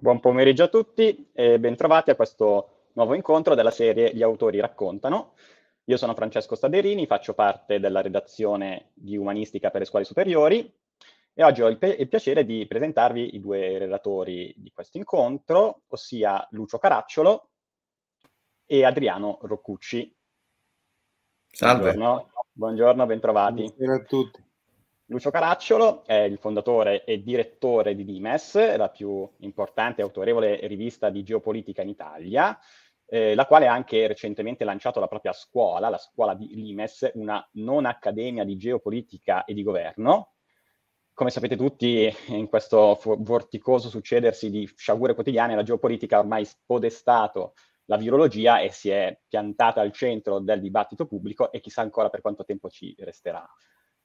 Buon pomeriggio a tutti e bentrovati a questo nuovo incontro della serie Gli autori raccontano. Io sono Francesco Staderini, faccio parte della redazione di Umanistica per le scuole superiori e oggi ho il, il piacere di presentarvi i due relatori di questo incontro, ossia Lucio Caracciolo e Adriano Roccucci. Salve. Buongiorno, buongiorno bentrovati. Buonasera a tutti. Lucio Caracciolo è il fondatore e direttore di Dimes, la più importante e autorevole rivista di geopolitica in Italia, eh, la quale ha anche recentemente lanciato la propria scuola, la scuola di Limes, una non accademia di geopolitica e di governo. Come sapete tutti, in questo vorticoso succedersi di sciagure quotidiane, la geopolitica ha ormai spodestato la virologia e si è piantata al centro del dibattito pubblico e chissà ancora per quanto tempo ci resterà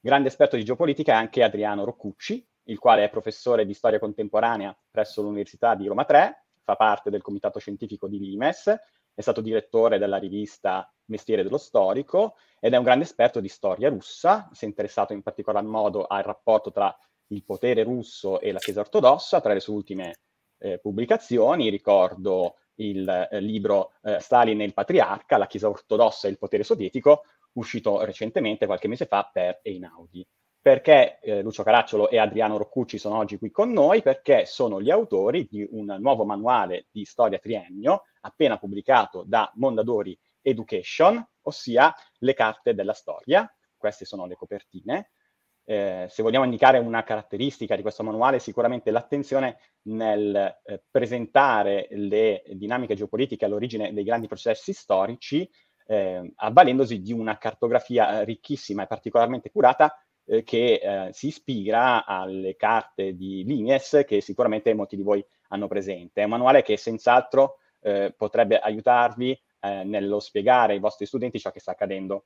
Grande esperto di geopolitica è anche Adriano Roccucci, il quale è professore di storia contemporanea presso l'Università di Roma III, fa parte del comitato scientifico di Limes, è stato direttore della rivista Mestiere dello Storico ed è un grande esperto di storia russa, si è interessato in particolar modo al rapporto tra il potere russo e la Chiesa ortodossa, tra le sue ultime eh, pubblicazioni ricordo il eh, libro eh, Stalin e il patriarca, la Chiesa ortodossa e il potere sovietico, uscito recentemente, qualche mese fa, per Einaudi. Perché eh, Lucio Caracciolo e Adriano Roccucci sono oggi qui con noi? Perché sono gli autori di un nuovo manuale di storia triennio, appena pubblicato da Mondadori Education, ossia le carte della storia. Queste sono le copertine. Eh, se vogliamo indicare una caratteristica di questo manuale, sicuramente l'attenzione nel eh, presentare le dinamiche geopolitiche all'origine dei grandi processi storici eh, avvalendosi di una cartografia eh, ricchissima e particolarmente curata eh, che eh, si ispira alle carte di Lignes che sicuramente molti di voi hanno presente. È un manuale che senz'altro eh, potrebbe aiutarvi eh, nello spiegare ai vostri studenti ciò che sta accadendo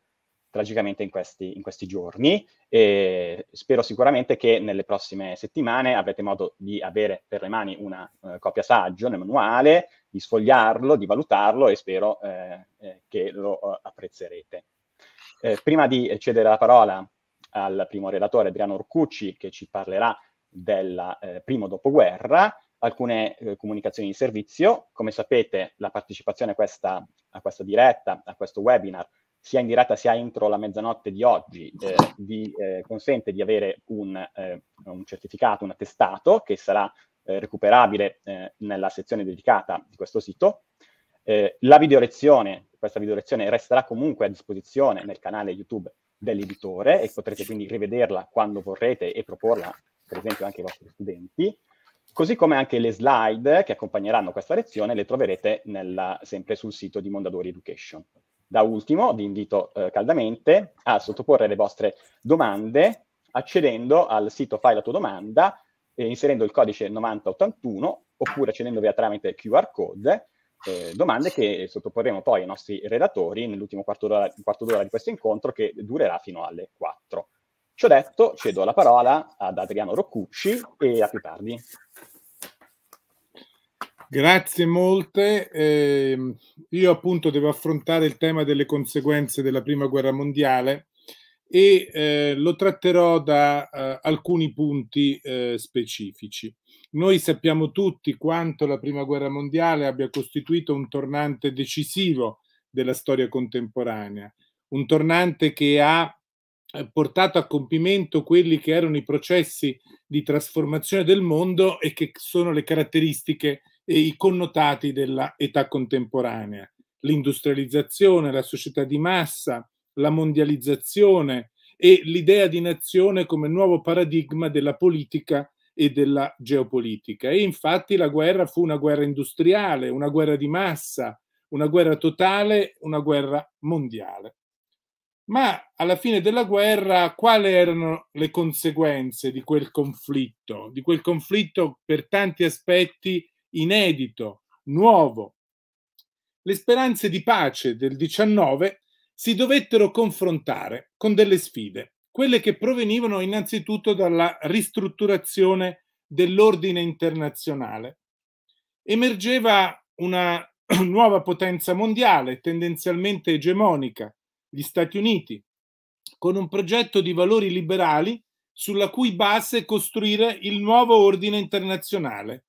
tragicamente in questi, in questi giorni e spero sicuramente che nelle prossime settimane avrete modo di avere per le mani una eh, copia saggio nel manuale, di sfogliarlo, di valutarlo e spero eh, eh che lo eh, apprezzerete. Eh, prima di cedere la parola al primo relatore Adriano Orcucci che ci parlerà del primo dopoguerra, alcune eh, comunicazioni di servizio. Come sapete, la partecipazione a questa, a questa, diretta, a questo webinar, sia in diretta sia entro la mezzanotte di oggi, eh, vi eh, consente di avere un, eh, un, certificato, un attestato che sarà eh, recuperabile eh, nella sezione dedicata di questo sito. la videolezione, questa videolezione resterà comunque a disposizione nel canale YouTube dell'editore e potrete quindi rivederla quando vorrete e proporla per esempio anche ai vostri studenti. Così come anche le slide che accompagneranno questa lezione le troverete nella, sempre sul sito di Mondadori Education. Da ultimo, vi invito eh, caldamente a sottoporre le vostre domande accedendo al sito Fai la tua domanda, eh, inserendo il codice 9081 oppure accedendovi a tramite QR code. Eh, domande che sottoporremo poi ai nostri redatori nell'ultimo quarto d'ora, quarto d'ora di questo incontro che durerà fino alle 4. Ciò detto, cedo la parola ad Adriano Roccucci e a più tardi. Grazie molte. Eh, io appunto devo affrontare il tema delle conseguenze della Prima Guerra Mondiale e eh, lo tratterò da eh, alcuni punti eh, specifici. Noi sappiamo tutti quanto la Prima Guerra Mondiale abbia costituito un tornante decisivo della storia contemporanea, un tornante che ha eh, portato a compimento quelli che erano i processi di trasformazione del mondo e che sono le caratteristiche e i connotati dell'età contemporanea, l'industrializzazione, la società di massa, la mondializzazione e l'idea di nazione come nuovo paradigma della politica e della geopolitica. E infatti la guerra fu una guerra industriale, una guerra di massa, una guerra totale, una guerra mondiale. Ma alla fine della guerra quali erano le conseguenze di quel conflitto? Di quel conflitto per tanti aspetti inedito, nuovo. Le speranze di pace del 19 si dovettero confrontare con delle sfide, quelle che provenivano innanzitutto dalla ristrutturazione dell'ordine internazionale. Emergeva una nuova potenza mondiale, tendenzialmente egemonica, gli Stati Uniti, con un progetto di valori liberali sulla cui base costruire il nuovo ordine internazionale,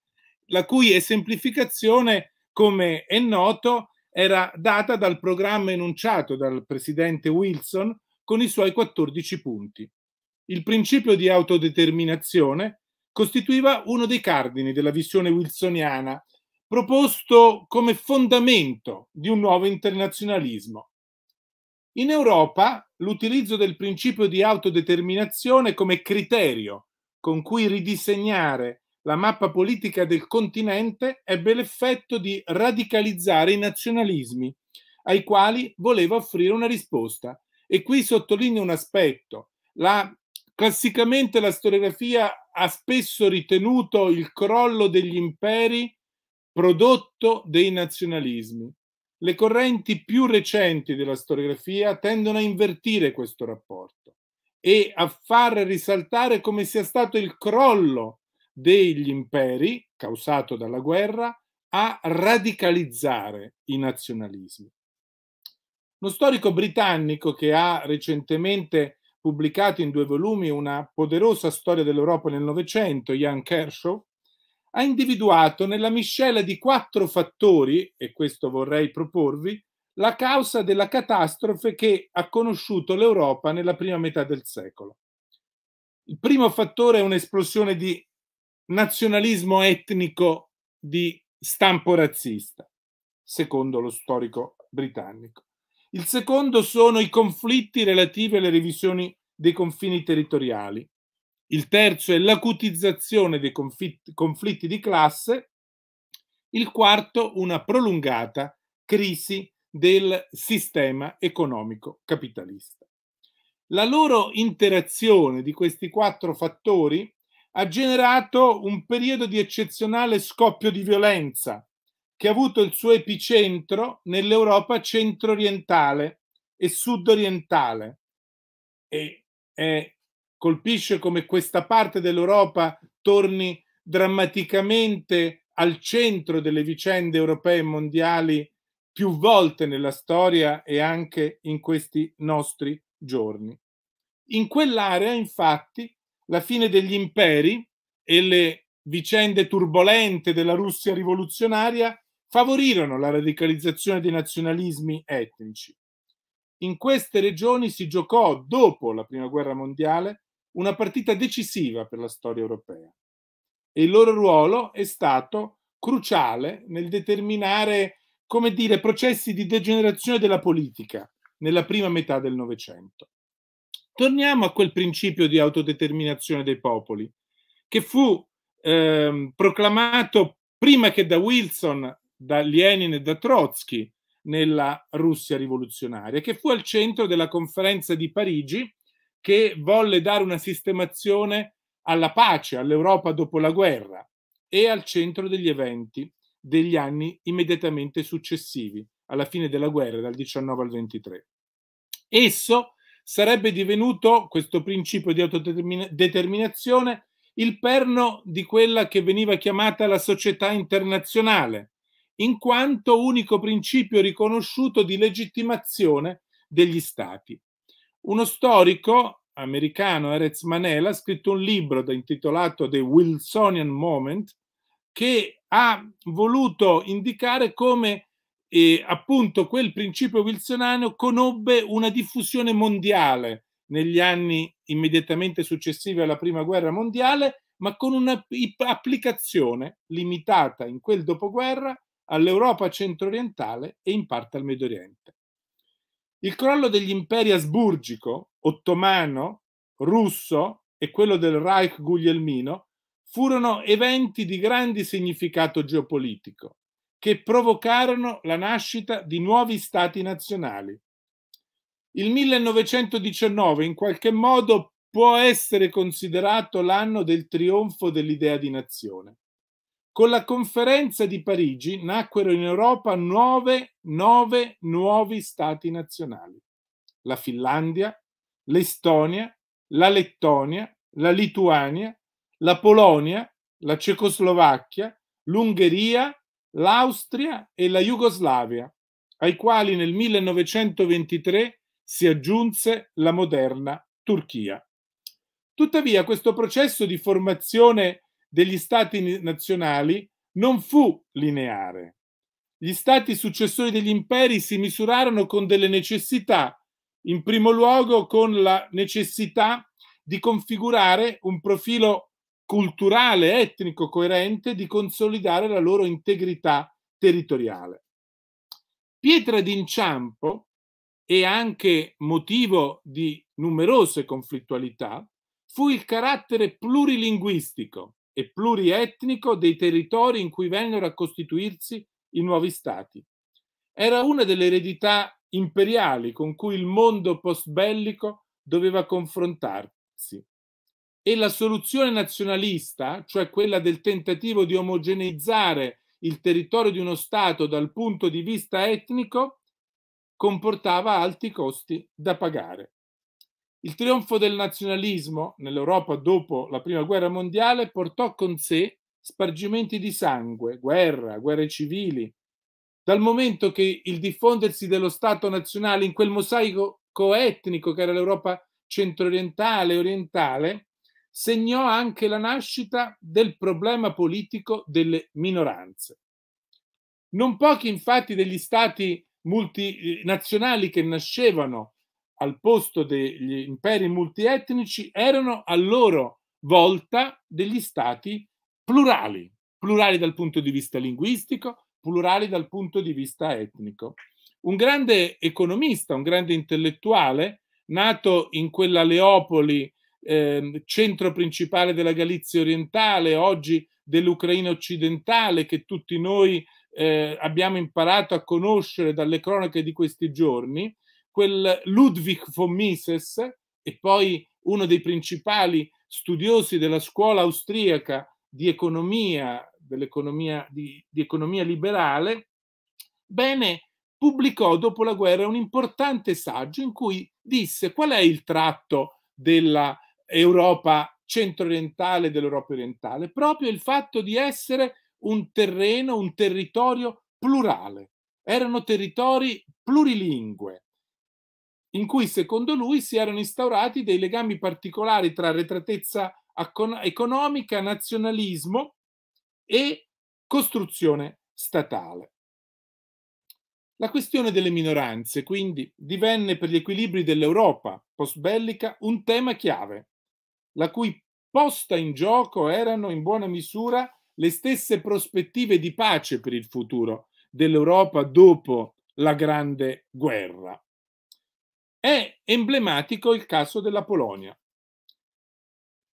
la cui esemplificazione, come è noto, era data dal programma enunciato dal presidente Wilson con i suoi 14 punti. Il principio di autodeterminazione costituiva uno dei cardini della visione wilsoniana, proposto come fondamento di un nuovo internazionalismo. In Europa l'utilizzo del principio di autodeterminazione come criterio con cui ridisegnare la mappa politica del continente ebbe l'effetto di radicalizzare i nazionalismi, ai quali voleva offrire una risposta. E qui sottolineo un aspetto. La, classicamente la storiografia ha spesso ritenuto il crollo degli imperi prodotto dei nazionalismi. Le correnti più recenti della storiografia tendono a invertire questo rapporto e a far risaltare come sia stato il crollo degli imperi, causato dalla guerra, a radicalizzare i nazionalismi. Uno storico britannico che ha recentemente pubblicato in due volumi una poderosa storia dell'Europa nel Novecento, Jan Kershaw, ha individuato nella miscela di quattro fattori, e questo vorrei proporvi, la causa della catastrofe che ha conosciuto l'Europa nella prima metà del secolo. Il primo fattore è un'esplosione di nazionalismo etnico di stampo razzista, secondo lo storico britannico. Il secondo sono i conflitti relativi alle revisioni dei confini territoriali. Il terzo è l'acutizzazione dei conflitti, conflitti di classe. Il quarto, una prolungata crisi del sistema economico capitalista. La loro interazione di questi quattro fattori ha generato un periodo di eccezionale scoppio di violenza che ha avuto il suo epicentro nell'Europa centro-orientale e sud-orientale e eh, colpisce come questa parte dell'Europa torni drammaticamente al centro delle vicende europee e mondiali più volte nella storia e anche in questi nostri giorni. In quell'area, infatti, la fine degli imperi e le vicende turbolente della Russia rivoluzionaria favorirono la radicalizzazione dei nazionalismi etnici. In queste regioni si giocò, dopo la Prima Guerra Mondiale, una partita decisiva per la storia europea e il loro ruolo è stato cruciale nel determinare, come dire, processi di degenerazione della politica nella prima metà del Novecento torniamo a quel principio di autodeterminazione dei popoli, che fu ehm, proclamato prima che da Wilson, da Lenin e da Trotsky nella Russia rivoluzionaria, che fu al centro della conferenza di Parigi che volle dare una sistemazione alla pace, all'Europa dopo la guerra e al centro degli eventi degli anni immediatamente successivi alla fine della guerra dal 19 al 23. Esso sarebbe divenuto questo principio di autodeterminazione il perno di quella che veniva chiamata la società internazionale, in quanto unico principio riconosciuto di legittimazione degli stati. Uno storico americano, Erez Manela, ha scritto un libro intitolato The Wilsonian Moment che ha voluto indicare come e appunto quel principio wilsonano conobbe una diffusione mondiale negli anni immediatamente successivi alla prima guerra mondiale, ma con un'applicazione limitata in quel dopoguerra all'Europa centro-orientale e in parte al Medio Oriente. Il crollo degli imperi asburgico, ottomano, russo e quello del Reich guglielmino furono eventi di grande significato geopolitico che provocarono la nascita di nuovi stati nazionali. Il 1919 in qualche modo può essere considerato l'anno del trionfo dell'idea di nazione. Con la conferenza di Parigi nacquero in Europa nove, nove nuovi stati nazionali. La Finlandia, l'Estonia, la Lettonia, la Lituania, la Polonia, la Cecoslovacchia, l'Ungheria l'Austria e la Jugoslavia, ai quali nel 1923 si aggiunse la moderna Turchia. Tuttavia questo processo di formazione degli stati nazionali non fu lineare. Gli stati successori degli imperi si misurarono con delle necessità, in primo luogo con la necessità di configurare un profilo culturale, etnico coerente di consolidare la loro integrità territoriale. Pietra d'inciampo e anche motivo di numerose conflittualità fu il carattere plurilinguistico e plurietnico dei territori in cui vennero a costituirsi i nuovi stati. Era una delle eredità imperiali con cui il mondo post-bellico doveva confrontarsi e la soluzione nazionalista, cioè quella del tentativo di omogeneizzare il territorio di uno Stato dal punto di vista etnico, comportava alti costi da pagare. Il trionfo del nazionalismo nell'Europa dopo la Prima Guerra Mondiale portò con sé spargimenti di sangue, guerra, guerre civili, dal momento che il diffondersi dello Stato nazionale in quel mosaico coetnico che era l'Europa centro-orientale e orientale segnò anche la nascita del problema politico delle minoranze. Non pochi infatti degli stati multinazionali che nascevano al posto degli imperi multietnici erano a loro volta degli stati plurali, plurali dal punto di vista linguistico, plurali dal punto di vista etnico. Un grande economista, un grande intellettuale, nato in quella Leopoli eh, centro principale della Galizia orientale, oggi dell'Ucraina occidentale, che tutti noi eh, abbiamo imparato a conoscere dalle cronache di questi giorni, quel Ludwig von Mises, e poi uno dei principali studiosi della scuola austriaca di economia, dell'economia di, di economia liberale, bene, pubblicò dopo la guerra un importante saggio in cui disse qual è il tratto della Europa centro-orientale dell'Europa orientale, proprio il fatto di essere un terreno, un territorio plurale. Erano territori plurilingue, in cui secondo lui si erano instaurati dei legami particolari tra retratezza economica, nazionalismo e costruzione statale. La questione delle minoranze, quindi, divenne per gli equilibri dell'Europa post-bellica un tema chiave la cui posta in gioco erano in buona misura le stesse prospettive di pace per il futuro dell'Europa dopo la Grande Guerra. È emblematico il caso della Polonia,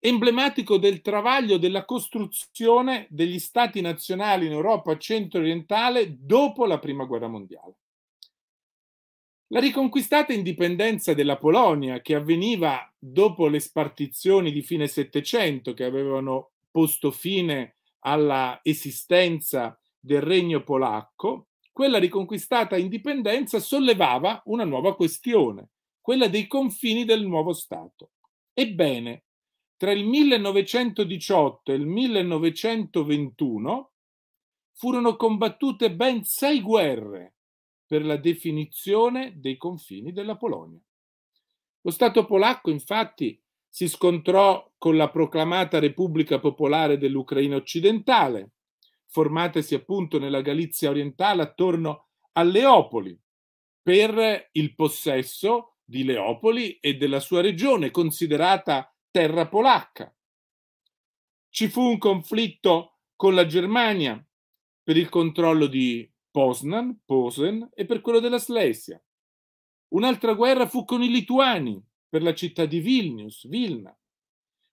emblematico del travaglio della costruzione degli stati nazionali in Europa centro-orientale dopo la Prima Guerra Mondiale. La riconquistata indipendenza della Polonia, che avveniva dopo le spartizioni di fine Settecento, che avevano posto fine alla esistenza del regno polacco, quella riconquistata indipendenza sollevava una nuova questione, quella dei confini del nuovo Stato. Ebbene, tra il 1918 e il 1921 furono combattute ben sei guerre per la definizione dei confini della Polonia. Lo Stato polacco, infatti, si scontrò con la proclamata Repubblica Popolare dell'Ucraina occidentale, formatasi appunto nella Galizia orientale attorno a Leopoli, per il possesso di Leopoli e della sua regione, considerata terra polacca. Ci fu un conflitto con la Germania per il controllo di Poznan, Posen e per quello della Slesia. Un'altra guerra fu con i lituani per la città di Vilnius, Vilna,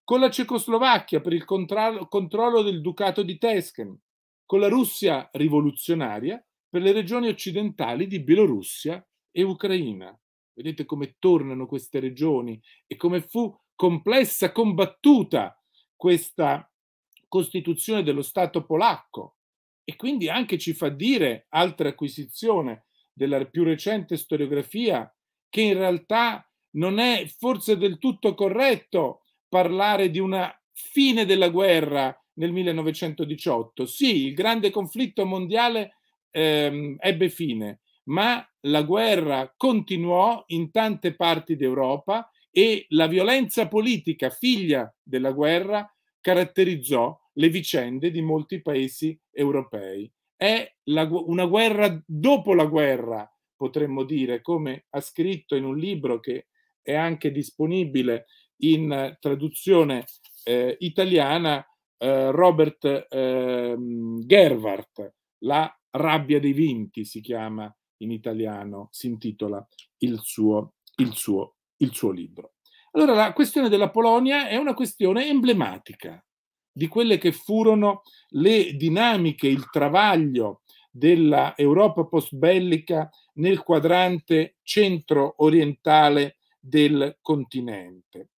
con la Cecoslovacchia per il controllo del Ducato di Teschen, con la Russia rivoluzionaria per le regioni occidentali di Bielorussia e Ucraina. Vedete come tornano queste regioni e come fu complessa, combattuta questa costituzione dello Stato polacco e quindi anche ci fa dire, altra acquisizione della più recente storiografia, che in realtà non è forse del tutto corretto parlare di una fine della guerra nel 1918. Sì, il grande conflitto mondiale ehm, ebbe fine, ma la guerra continuò in tante parti d'Europa e la violenza politica figlia della guerra caratterizzò le vicende di molti paesi europei. È la, una guerra dopo la guerra, potremmo dire, come ha scritto in un libro che è anche disponibile in traduzione eh, italiana eh, Robert eh, Gervart, La rabbia dei vinti si chiama in italiano, si intitola il suo, il suo, il suo libro. Allora la questione della Polonia è una questione emblematica di quelle che furono le dinamiche, il travaglio della Europa postbellica nel quadrante centro-orientale del continente.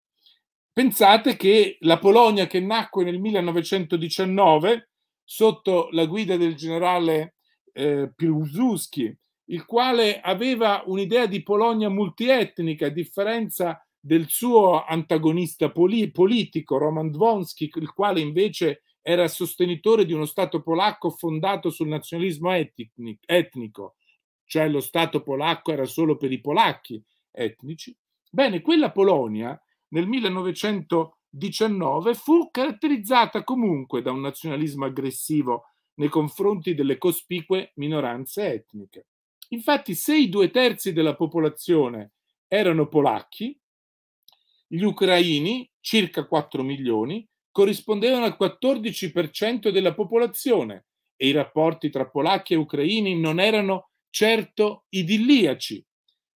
Pensate che la Polonia che nacque nel 1919 sotto la guida del generale eh, Piłsudski, il quale aveva un'idea di Polonia multietnica, a differenza di del suo antagonista poli- politico Roman Dvonsky, il quale invece era sostenitore di uno Stato polacco fondato sul nazionalismo etnico, cioè lo Stato polacco era solo per i polacchi etnici. Bene, quella Polonia nel 1919 fu caratterizzata comunque da un nazionalismo aggressivo nei confronti delle cospicue minoranze etniche. Infatti, se i due terzi della popolazione erano polacchi, gli ucraini, circa 4 milioni, corrispondevano al 14% della popolazione e i rapporti tra polacchi e ucraini non erano certo idilliaci.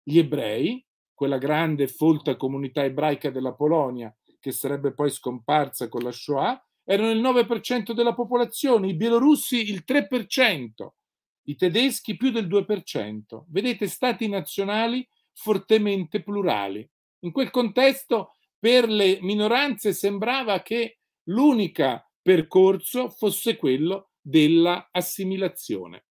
Gli ebrei, quella grande e folta comunità ebraica della Polonia, che sarebbe poi scomparsa con la Shoah, erano il 9% della popolazione, i bielorussi il 3%, i tedeschi più del 2%. Vedete, stati nazionali fortemente plurali. In quel contesto per le minoranze sembrava che l'unico percorso fosse quello dell'assimilazione.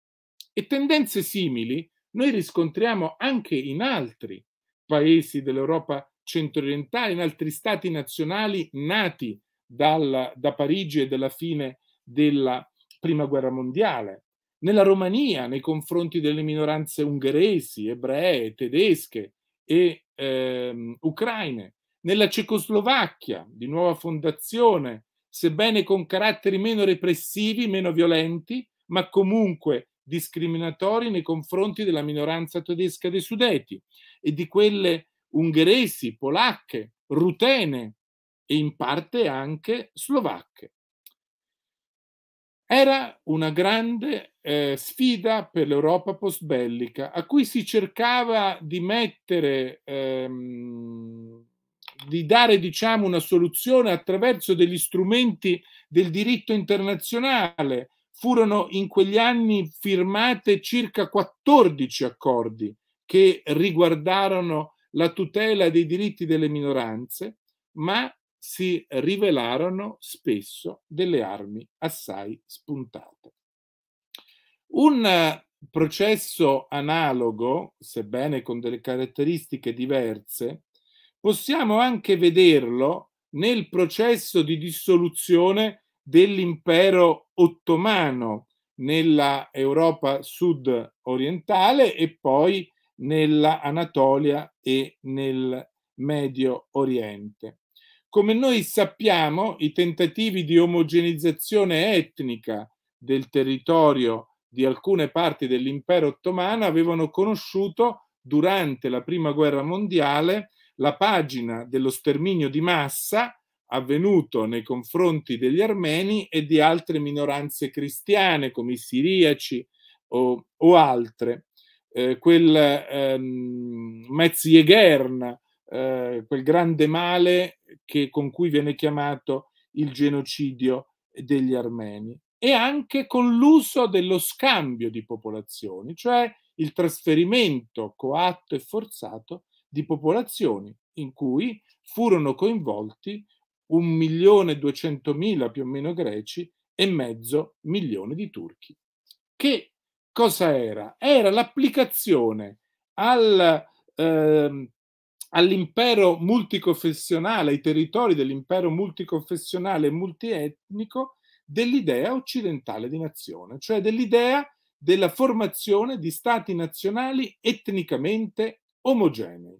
E tendenze simili noi riscontriamo anche in altri paesi dell'Europa centro-orientale, in altri stati nazionali nati dal, da Parigi e dalla fine della Prima Guerra Mondiale, nella Romania nei confronti delle minoranze ungheresi, ebree, tedesche, e ehm, ucraine. Nella Cecoslovacchia, di nuova fondazione, sebbene con caratteri meno repressivi, meno violenti, ma comunque discriminatori nei confronti della minoranza tedesca dei Sudeti e di quelle ungheresi, polacche, rutene e in parte anche slovacche. Era una grande eh, sfida per l'Europa post-bellica, a cui si cercava di mettere, ehm, di dare diciamo, una soluzione attraverso degli strumenti del diritto internazionale. Furono in quegli anni firmate circa 14 accordi che riguardarono la tutela dei diritti delle minoranze, ma si rivelarono spesso delle armi assai spuntate. Un eh, processo analogo, sebbene con delle caratteristiche diverse, possiamo anche vederlo nel processo di dissoluzione dell'impero ottomano nella Europa sud-orientale e poi nella Anatolia e nel Medio Oriente. Come noi sappiamo, i tentativi di omogenizzazione etnica del territorio di alcune parti dell'impero ottomano avevano conosciuto durante la Prima Guerra Mondiale la pagina dello sterminio di massa avvenuto nei confronti degli armeni e di altre minoranze cristiane come i siriaci o, o altre. Eh, quel ehm, Metziegerna eh, quel grande male che, con cui viene chiamato il genocidio degli armeni e anche con l'uso dello scambio di popolazioni, cioè il trasferimento coatto e forzato di popolazioni in cui furono coinvolti un milione e duecentomila più o meno greci e mezzo milione di turchi. Che cosa era? Era l'applicazione al eh, all'impero multiconfessionale, ai territori dell'impero multiconfessionale e multietnico dell'idea occidentale di nazione, cioè dell'idea della formazione di stati nazionali etnicamente omogenei,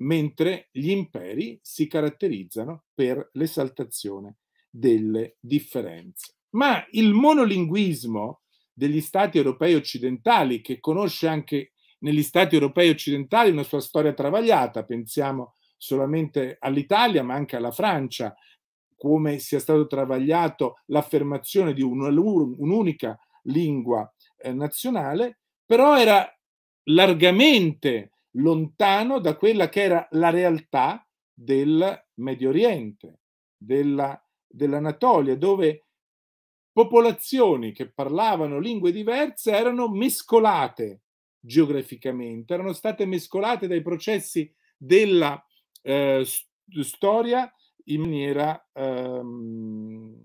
mentre gli imperi si caratterizzano per l'esaltazione delle differenze. Ma il monolinguismo degli stati europei occidentali, che conosce anche negli stati europei occidentali una sua storia travagliata, pensiamo solamente all'Italia ma anche alla Francia, come sia stato travagliato l'affermazione di un'unica lingua eh, nazionale, però era largamente lontano da quella che era la realtà del Medio Oriente, della, dell'Anatolia, dove popolazioni che parlavano lingue diverse erano mescolate geograficamente, erano state mescolate dai processi della eh, storia in maniera ehm,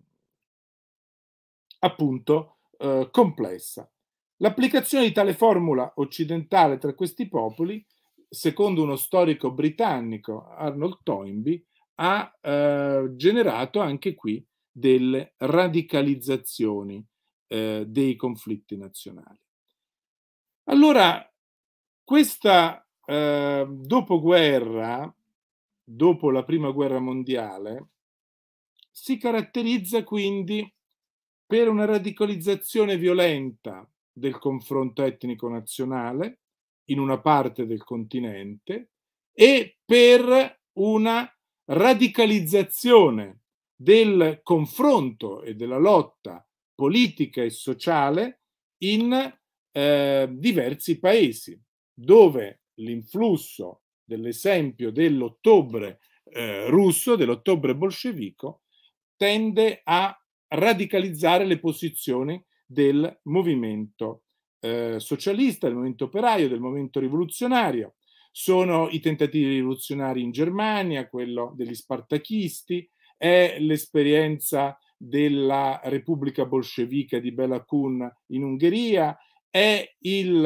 appunto eh, complessa. L'applicazione di tale formula occidentale tra questi popoli, secondo uno storico britannico Arnold Toynbee, ha eh, generato anche qui delle radicalizzazioni eh, dei conflitti nazionali. Allora, questa eh, dopoguerra, dopo la prima guerra mondiale, si caratterizza quindi per una radicalizzazione violenta del confronto etnico nazionale in una parte del continente e per una radicalizzazione del confronto e della lotta politica e sociale in eh, diversi paesi dove l'influsso dell'esempio dell'ottobre eh, russo, dell'ottobre bolscevico, tende a radicalizzare le posizioni del movimento eh, socialista, del movimento operaio, del movimento rivoluzionario. Sono i tentativi rivoluzionari in Germania, quello degli spartachisti, è l'esperienza della Repubblica Bolscevica di Bela Kun in Ungheria, è il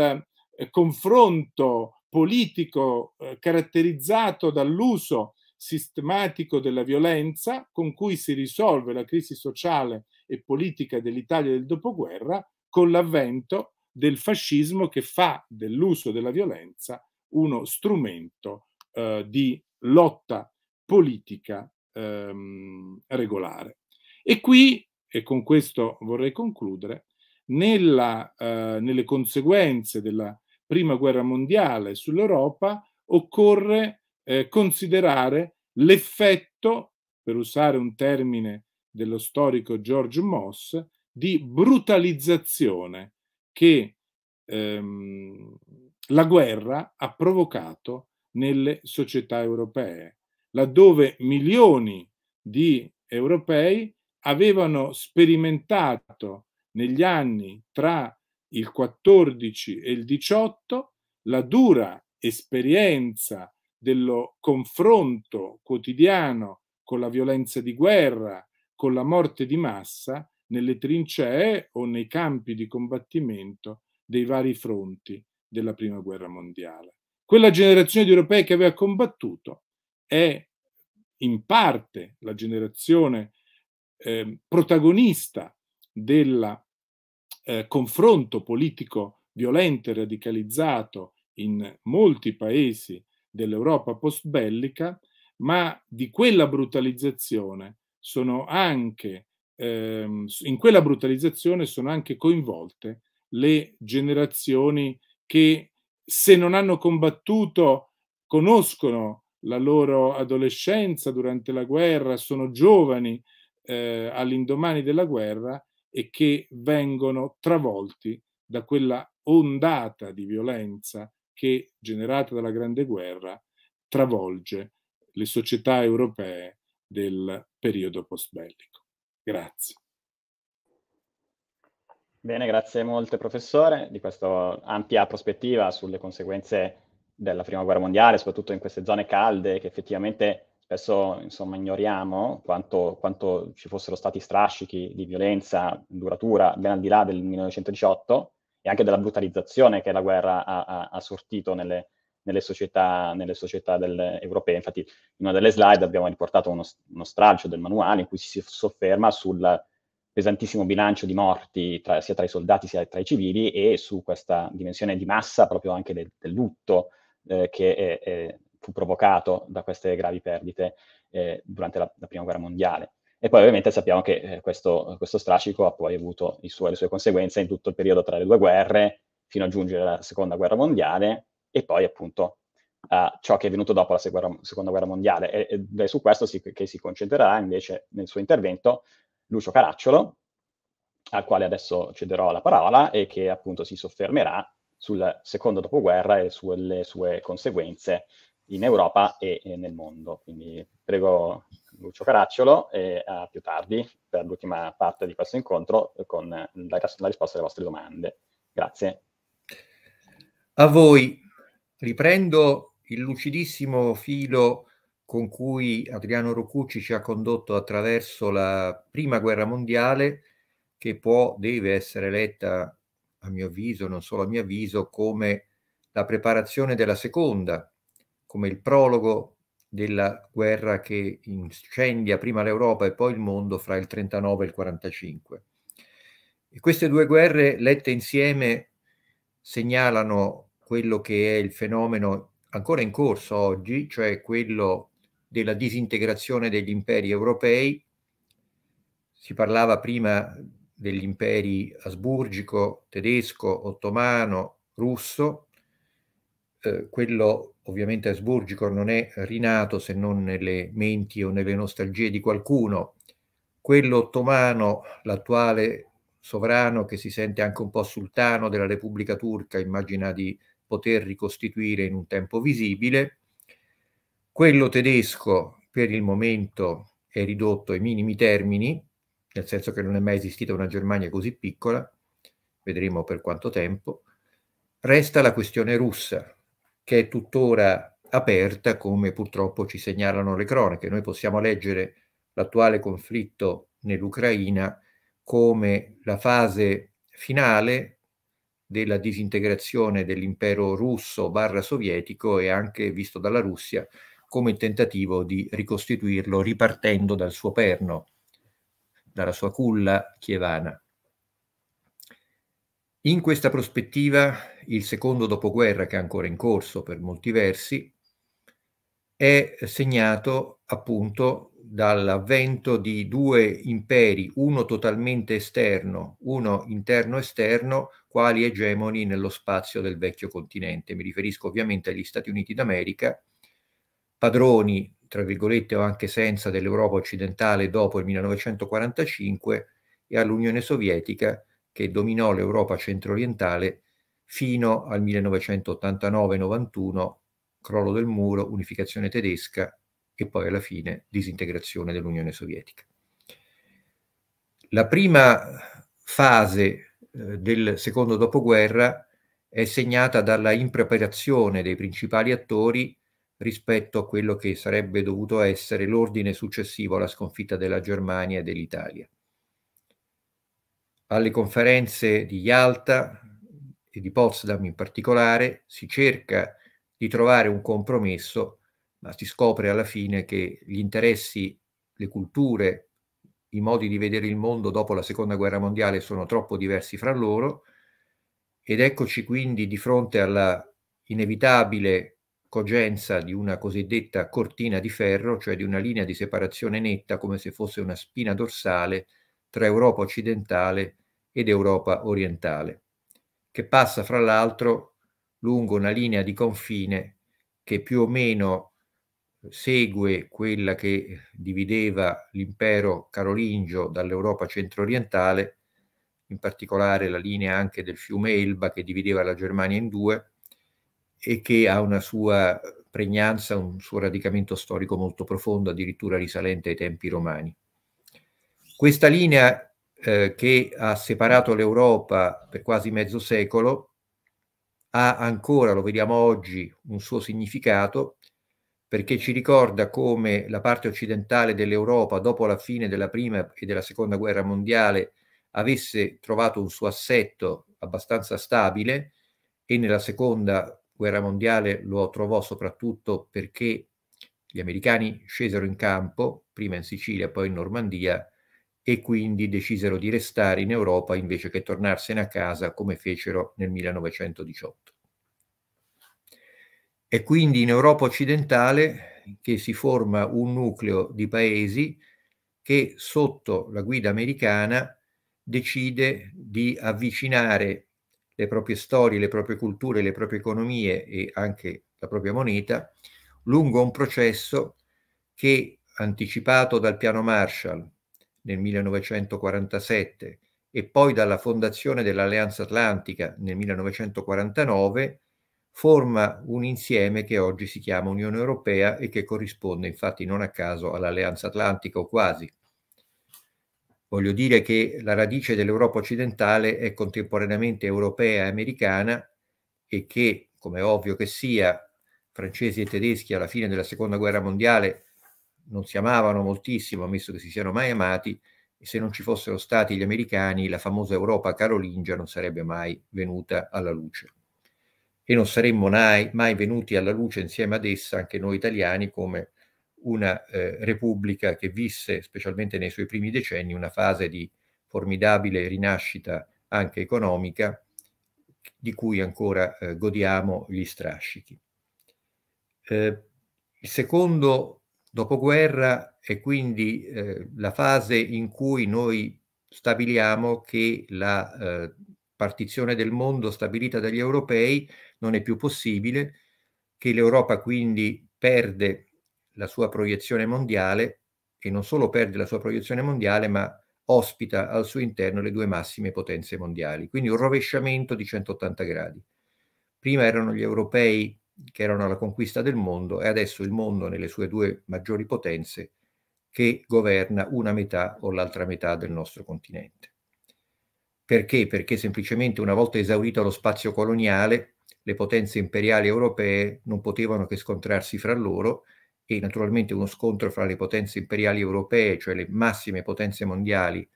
eh, confronto politico eh, caratterizzato dall'uso sistematico della violenza con cui si risolve la crisi sociale e politica dell'Italia del dopoguerra con l'avvento del fascismo che fa dell'uso della violenza uno strumento eh, di lotta politica ehm, regolare. E qui, e con questo vorrei concludere, nella, eh, nelle conseguenze della prima guerra mondiale sull'Europa occorre eh, considerare l'effetto, per usare un termine dello storico George Moss, di brutalizzazione che ehm, la guerra ha provocato nelle società europee, laddove milioni di europei avevano sperimentato negli anni tra il 14 e il 18 la dura esperienza dello confronto quotidiano con la violenza di guerra, con la morte di massa nelle trincee o nei campi di combattimento dei vari fronti della Prima Guerra Mondiale. Quella generazione di europei che aveva combattuto è in parte la generazione eh, protagonista del eh, confronto politico violento e radicalizzato in molti paesi dell'Europa post-bellica, ma di quella brutalizzazione sono anche, ehm, in quella brutalizzazione sono anche coinvolte le generazioni che se non hanno combattuto conoscono la loro adolescenza durante la guerra, sono giovani eh, all'indomani della guerra e che vengono travolti da quella ondata di violenza che, generata dalla Grande Guerra, travolge le società europee del periodo postbellico. Grazie. Bene, grazie molte professore di questa ampia prospettiva sulle conseguenze della Prima Guerra Mondiale, soprattutto in queste zone calde che effettivamente spesso insomma, ignoriamo quanto, quanto, ci fossero stati strascichi di violenza, duratura, ben al di là del 1918 e anche della brutalizzazione che la guerra ha, ha, ha sortito nelle, nelle, società, nelle società del, europee. Infatti in una delle slide abbiamo riportato uno, uno stralcio del manuale in cui si sofferma sul pesantissimo bilancio di morti tra, sia tra i soldati sia tra i civili e su questa dimensione di massa proprio anche del, del lutto eh, che è, è fu provocato da queste gravi perdite eh, durante la, la, Prima Guerra Mondiale. E poi ovviamente sappiamo che eh, questo, questo, strascico ha poi avuto suo, le sue conseguenze in tutto il periodo tra le due guerre, fino a giungere alla Seconda Guerra Mondiale, e poi appunto a ciò che è venuto dopo la seconda, seconda guerra mondiale. Ed è su questo si, che si concentrerà invece nel suo intervento Lucio Caracciolo, al quale adesso cederò la parola e che appunto si soffermerà sul secondo dopoguerra e sulle sue conseguenze in Europa e, e nel mondo. Quindi prego Lucio Caracciolo e a più tardi per l'ultima parte di questo incontro con la, la risposta alle vostre domande. Grazie. A voi riprendo il lucidissimo filo con cui Adriano Rocucci ci ha condotto attraverso la prima guerra mondiale, che può, deve essere letta, a mio avviso, non solo a mio avviso, come la preparazione della seconda, come il prologo della guerra che incendia prima l'Europa e poi il mondo fra il 39 e il 45. E queste due guerre lette insieme segnalano quello che è il fenomeno ancora in corso oggi, cioè quello della disintegrazione degli imperi europei. Si parlava prima degli imperi asburgico, tedesco, ottomano, russo, eh, quello ovviamente asburgico non è rinato se non nelle menti o nelle nostalgie di qualcuno. Quello ottomano, l'attuale sovrano che si sente anche un po' sultano della Repubblica Turca, immagina di poter ricostituire in un tempo visibile. Quello tedesco per il momento è ridotto ai minimi termini, nel senso che non è mai esistita una Germania così piccola, vedremo per quanto tempo. Resta la questione russa, che è tuttora aperta, come purtroppo ci segnalano le cronache. Noi possiamo leggere l'attuale conflitto nell'Ucraina come la fase finale della disintegrazione dell'impero russo barra sovietico e anche visto dalla Russia come il tentativo di ricostituirlo ripartendo dal suo perno, dalla sua culla chievana. In questa prospettiva, il secondo dopoguerra, che è ancora in corso per molti versi, è segnato appunto dall'avvento di due imperi, uno totalmente esterno, uno interno-esterno, quali egemoni nello spazio del vecchio continente. Mi riferisco ovviamente agli Stati Uniti d'America, padroni, tra virgolette o anche senza, dell'Europa occidentale dopo il 1945 e all'Unione Sovietica, che dominò l'Europa centro-orientale fino al 1989-91, crollo del muro, unificazione tedesca e poi alla fine disintegrazione dell'Unione Sovietica. La prima fase eh, del secondo dopoguerra è segnata dalla impreparazione dei principali attori rispetto a quello che sarebbe dovuto essere l'ordine successivo alla sconfitta della Germania e dell'Italia alle conferenze di Yalta e di Potsdam in particolare si cerca di trovare un compromesso, ma si scopre alla fine che gli interessi, le culture, i modi di vedere il mondo dopo la seconda guerra mondiale sono troppo diversi fra loro ed eccoci quindi di fronte alla inevitabile cogenza di una cosiddetta cortina di ferro, cioè di una linea di separazione netta come se fosse una spina dorsale tra Europa occidentale e ed Europa orientale, che passa fra l'altro lungo una linea di confine che più o meno segue quella che divideva l'impero carolingio dall'Europa centro-orientale, in particolare la linea anche del fiume Elba che divideva la Germania in due e che ha una sua pregnanza, un suo radicamento storico molto profondo, addirittura risalente ai tempi romani. Questa linea eh, che ha separato l'Europa per quasi mezzo secolo ha ancora, lo vediamo oggi, un suo significato perché ci ricorda come la parte occidentale dell'Europa dopo la fine della prima e della seconda guerra mondiale avesse trovato un suo assetto abbastanza stabile e nella seconda guerra mondiale lo trovò soprattutto perché gli americani scesero in campo, prima in Sicilia, poi in Normandia, e quindi decisero di restare in Europa invece che tornarsene a casa come fecero nel 1918. È quindi in Europa occidentale che si forma un nucleo di paesi che sotto la guida americana decide di avvicinare le proprie storie, le proprie culture, le proprie economie e anche la propria moneta lungo un processo che, anticipato dal piano Marshall, nel 1947 e poi dalla fondazione dell'Alleanza Atlantica nel 1949, forma un insieme che oggi si chiama Unione Europea e che corrisponde infatti non a caso all'Alleanza Atlantica o quasi. Voglio dire che la radice dell'Europa occidentale è contemporaneamente europea e americana e che, come ovvio che sia, francesi e tedeschi alla fine della Seconda Guerra Mondiale non si amavano moltissimo, ammesso che si siano mai amati, e se non ci fossero stati gli americani, la famosa Europa carolingia non sarebbe mai venuta alla luce. E non saremmo mai, mai venuti alla luce insieme ad essa, anche noi italiani, come una eh, repubblica che visse, specialmente nei suoi primi decenni, una fase di formidabile rinascita anche economica, di cui ancora eh, godiamo gli strascichi. Eh, il secondo dopoguerra è quindi eh, la fase in cui noi stabiliamo che la eh, partizione del mondo stabilita dagli europei non è più possibile, che l'Europa quindi perde la sua proiezione mondiale e non solo perde la sua proiezione mondiale, ma ospita al suo interno le due massime potenze mondiali. Quindi un rovesciamento di 180 gradi. Prima erano gli europei che erano alla conquista del mondo e adesso il mondo nelle sue due maggiori potenze che governa una metà o l'altra metà del nostro continente. Perché? Perché semplicemente una volta esaurito lo spazio coloniale, le potenze imperiali europee non potevano che scontrarsi fra loro e naturalmente uno scontro fra le potenze imperiali europee, cioè le massime potenze mondiali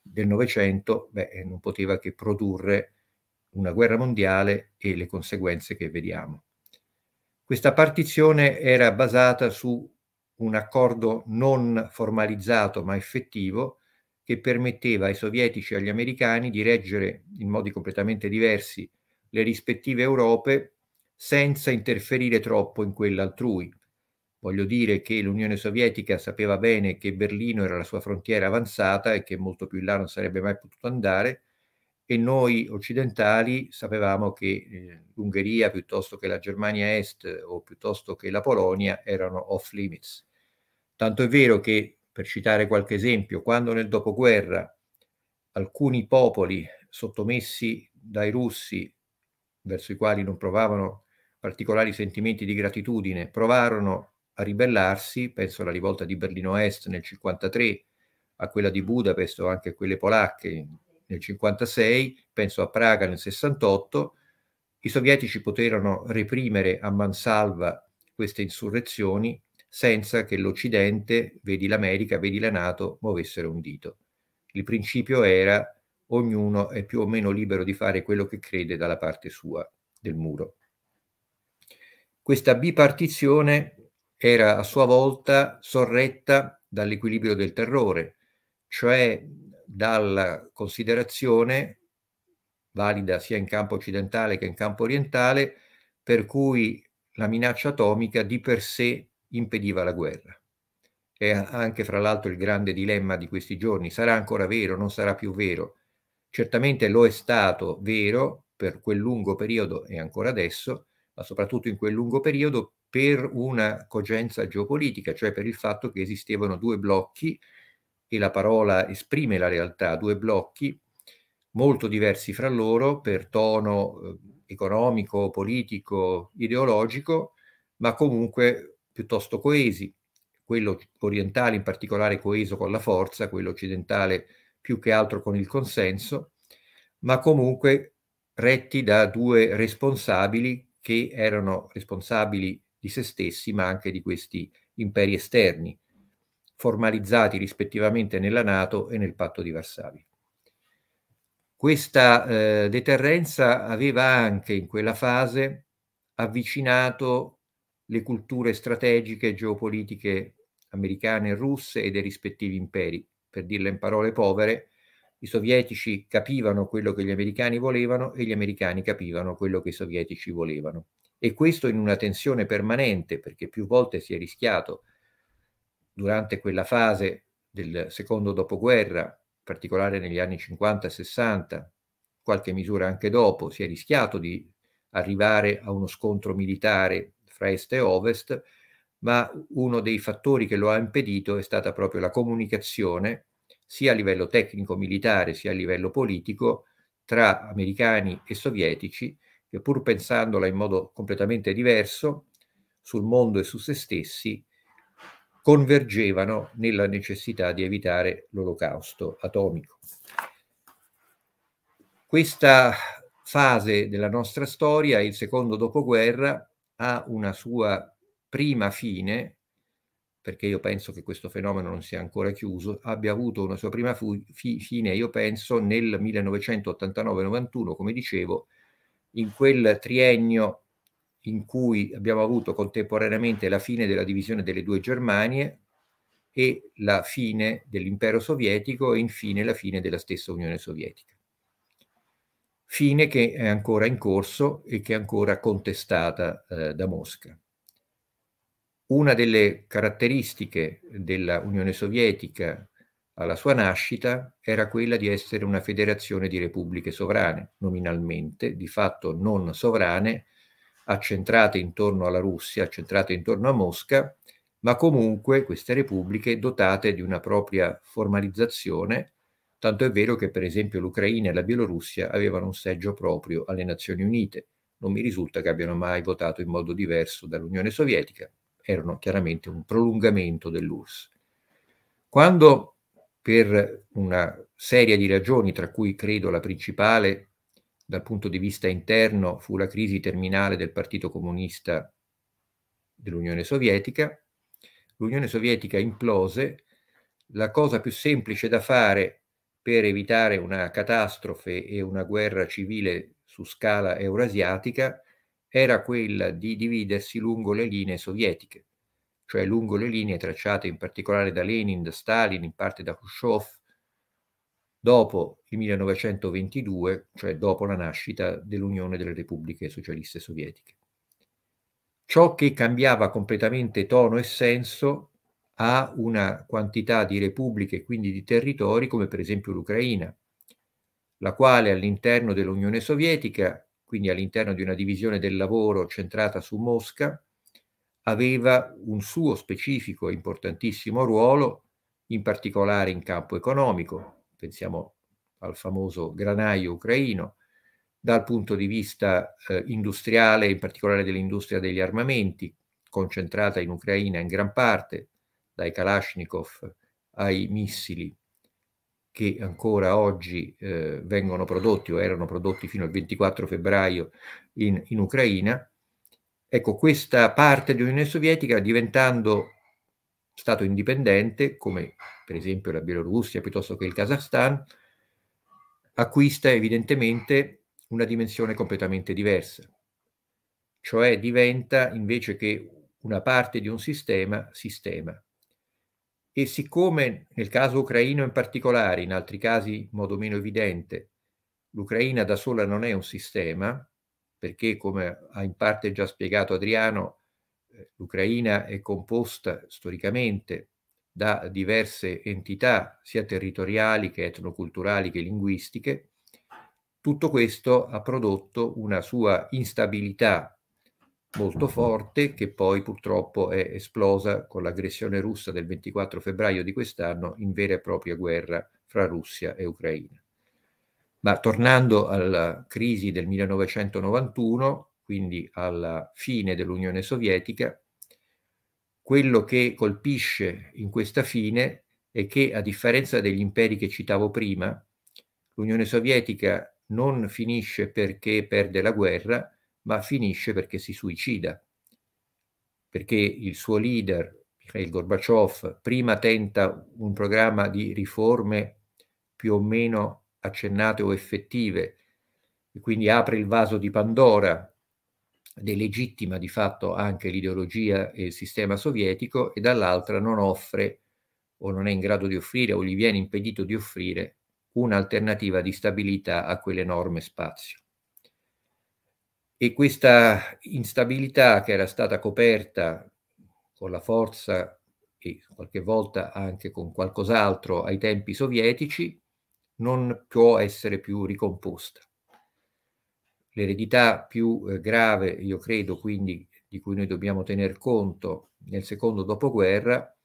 del Novecento, non poteva che produrre una guerra mondiale e le conseguenze che vediamo. Questa partizione era basata su un accordo non formalizzato ma effettivo che permetteva ai sovietici e agli americani di reggere in modi completamente diversi le rispettive Europe senza interferire troppo in quella altrui. Voglio dire che l'Unione Sovietica sapeva bene che Berlino era la sua frontiera avanzata e che molto più in là non sarebbe mai potuto andare, e noi occidentali sapevamo che eh, l'Ungheria piuttosto che la Germania Est eh, o piuttosto che la Polonia erano off limits. Tanto è vero che, per citare qualche esempio, quando nel dopoguerra alcuni popoli sottomessi dai russi, verso i quali non provavano particolari sentimenti di gratitudine, provarono a ribellarsi, penso alla rivolta di Berlino Est nel 1953, a quella di Budapest o anche a quelle polacche nel 56, penso a Praga nel 68, i sovietici poterono reprimere a mansalva queste insurrezioni senza che l'Occidente, vedi l'America, vedi la Nato, muovessero un dito. Il principio era ognuno è più o meno libero di fare quello che crede dalla parte sua del muro. Questa bipartizione era a sua volta sorretta dall'equilibrio del terrore, cioè dalla considerazione, valida sia in campo occidentale che in campo orientale, per cui la minaccia atomica di per sé impediva la guerra. È anche fra l'altro il grande dilemma di questi giorni, sarà ancora vero, non sarà più vero. Certamente lo è stato vero per quel lungo periodo e ancora adesso, ma soprattutto in quel lungo periodo per una cogenza geopolitica, cioè per il fatto che esistevano due blocchi e la parola esprime la realtà, due blocchi molto diversi fra loro per tono eh, economico, politico, ideologico, ma comunque piuttosto coesi, quello orientale in particolare coeso con la forza, quello occidentale più che altro con il consenso, ma comunque retti da due responsabili che erano responsabili di se stessi, ma anche di questi imperi esterni, formalizzati rispettivamente nella Nato e nel patto di Varsavia. Questa eh, deterrenza aveva anche in quella fase avvicinato le culture strategiche e geopolitiche americane e russe e dei rispettivi imperi. Per dirla in parole povere, i sovietici capivano quello che gli americani volevano e gli americani capivano quello che i sovietici volevano. E questo in una tensione permanente, perché più volte si è rischiato durante quella fase del secondo dopoguerra, in particolare negli anni 50 e 60, qualche misura anche dopo, si è rischiato di arrivare a uno scontro militare fra est e ovest, ma uno dei fattori che lo ha impedito è stata proprio la comunicazione, sia a livello tecnico-militare sia a livello politico, tra americani e sovietici, che pur pensandola in modo completamente diverso sul mondo e su se stessi, convergevano nella necessità di evitare l'olocausto atomico. Questa fase della nostra storia, il secondo dopoguerra, ha una sua prima fine, perché io penso che questo fenomeno non sia ancora chiuso, abbia avuto una sua prima fi fine, io penso, nel 1989-91, come dicevo, in quel triennio in cui abbiamo avuto contemporaneamente la fine della divisione delle due Germanie e la fine dell'impero sovietico e infine la fine della stessa Unione Sovietica. Fine che è ancora in corso e che è ancora contestata eh, da Mosca. Una delle caratteristiche della Unione Sovietica alla sua nascita era quella di essere una federazione di repubbliche sovrane, nominalmente, di fatto non sovrane, accentrate intorno alla Russia, accentrate intorno a Mosca, ma comunque queste repubbliche dotate di una propria formalizzazione, tanto è vero che per esempio l'Ucraina e la Bielorussia avevano un seggio proprio alle Nazioni Unite. Non mi risulta che abbiano mai votato in modo diverso dall'Unione Sovietica, erano chiaramente un prolungamento dell'URSS. Quando per una serie di ragioni, tra cui credo la principale dal punto di vista interno fu la crisi terminale del Partito Comunista dell'Unione Sovietica. L'Unione Sovietica implose, la cosa più semplice da fare per evitare una catastrofe e una guerra civile su scala eurasiatica era quella di dividersi lungo le linee sovietiche, cioè lungo le linee tracciate in particolare da Lenin, da Stalin, in parte da Khrushchev, dopo il 1922, cioè dopo la nascita dell'Unione delle Repubbliche Socialiste Sovietiche. Ciò che cambiava completamente tono e senso a una quantità di repubbliche e quindi di territori come per esempio l'Ucraina, la quale all'interno dell'Unione Sovietica, quindi all'interno di una divisione del lavoro centrata su Mosca, aveva un suo specifico e importantissimo ruolo, in particolare in campo economico, pensiamo al famoso granaio ucraino, dal punto di vista eh, industriale, in particolare dell'industria degli armamenti, concentrata in Ucraina in gran parte, dai Kalashnikov ai missili che ancora oggi eh, vengono prodotti o erano prodotti fino al 24 febbraio in, in Ucraina. Ecco, questa parte dell'Unione Sovietica diventando Stato indipendente, come per esempio la Bielorussia piuttosto che il Kazakhstan, acquista evidentemente una dimensione completamente diversa, cioè diventa invece che una parte di un sistema, sistema. E siccome nel caso ucraino in particolare, in altri casi in modo meno evidente, l'Ucraina da sola non è un sistema, perché come ha in parte già spiegato Adriano, eh, l'Ucraina è composta storicamente da diverse entità, sia territoriali che etnoculturali che linguistiche, tutto questo ha prodotto una sua instabilità molto mm-hmm. forte che poi purtroppo è esplosa con l'aggressione russa del 24 febbraio di quest'anno in vera e propria guerra fra Russia e Ucraina. Ma tornando alla crisi del 1991, quindi alla fine dell'Unione Sovietica, quello che colpisce in questa fine è che, a differenza degli imperi che citavo prima, l'Unione Sovietica non finisce perché perde la guerra, ma finisce perché si suicida, perché il suo leader, il Gorbaciov, prima tenta un programma di riforme più o meno accennate o effettive, e quindi apre il vaso di Pandora delegittima di fatto anche l'ideologia e il sistema sovietico e dall'altra non offre o non è in grado di offrire o gli viene impedito di offrire un'alternativa di stabilità a quell'enorme spazio. E questa instabilità che era stata coperta con la forza e qualche volta anche con qualcos'altro ai tempi sovietici non può essere più ricomposta. L'eredità più eh, grave, io credo, quindi di cui noi dobbiamo tener conto nel secondo dopoguerra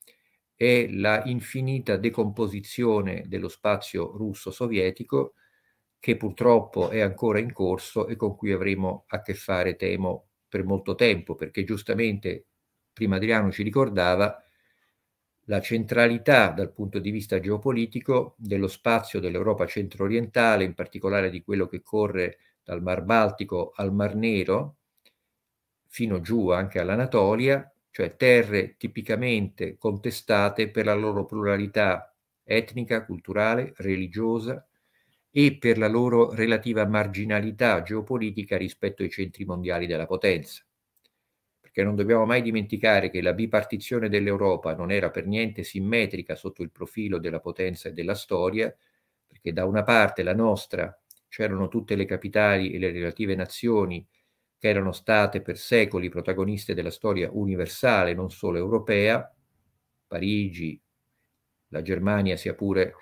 è la infinita decomposizione dello spazio russo-sovietico che purtroppo è ancora in corso e con cui avremo a che fare, temo, per molto tempo, perché giustamente prima Adriano ci ricordava la centralità dal punto di vista geopolitico dello spazio dell'Europa centro-orientale, in particolare di quello che corre dal Mar Baltico al Mar Nero, fino giù anche all'Anatolia, cioè terre tipicamente contestate per la loro pluralità etnica, culturale, religiosa e per la loro relativa marginalità geopolitica rispetto ai centri mondiali della potenza. Perché non dobbiamo mai dimenticare che la bipartizione dell'Europa non era per niente simmetrica sotto il profilo della potenza e della storia, perché da una parte la nostra c'erano tutte le capitali e le relative nazioni che erano state per secoli protagoniste della storia universale, non solo europea, Parigi, la Germania sia pure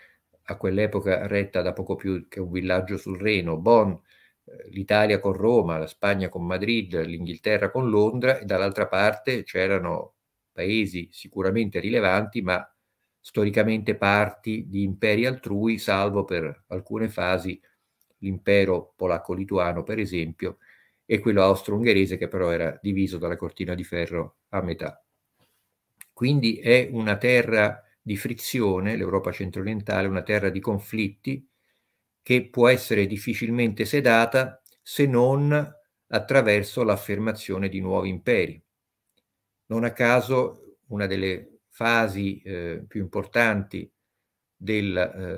a quell'epoca retta da poco più che un villaggio sul Reno, Bonn, eh, l'Italia con Roma, la Spagna con Madrid, l'Inghilterra con Londra e dall'altra parte c'erano paesi sicuramente rilevanti ma storicamente parti di imperi altrui, salvo per alcune fasi l'impero polacco-lituano, per esempio, e quello austro-ungherese che però era diviso dalla cortina di ferro a metà. Quindi è una terra di frizione, l'Europa centro-orientale, una terra di conflitti che può essere difficilmente sedata se non attraverso l'affermazione di nuovi imperi. Non a caso una delle fasi eh, più importanti del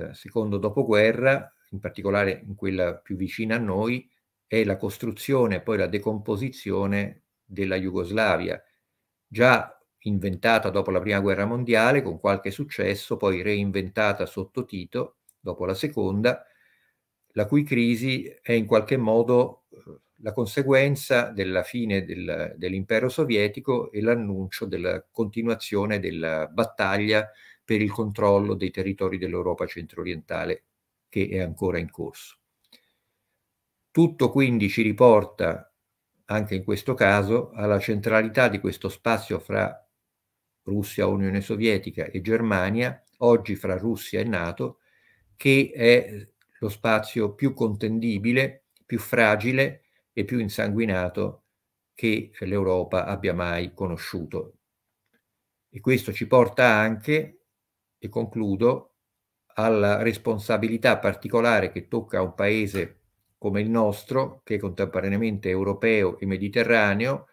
eh, secondo dopoguerra in particolare in quella più vicina a noi, è la costruzione, poi la decomposizione della Jugoslavia, già inventata dopo la Prima Guerra Mondiale, con qualche successo, poi reinventata sotto Tito, dopo la Seconda, la cui crisi è in qualche modo eh, la conseguenza della fine del, dell'impero sovietico e l'annuncio della continuazione della battaglia per il controllo dei territori dell'Europa centro-orientale che è ancora in corso. Tutto quindi ci riporta, anche in questo caso, alla centralità di questo spazio fra Russia, Unione Sovietica e Germania, oggi fra Russia e Nato, che è lo spazio più contendibile, più fragile e più insanguinato che l'Europa abbia mai conosciuto. E questo ci porta anche, e concludo, alla responsabilità particolare che tocca a un paese come il nostro, che è contemporaneamente europeo e mediterraneo,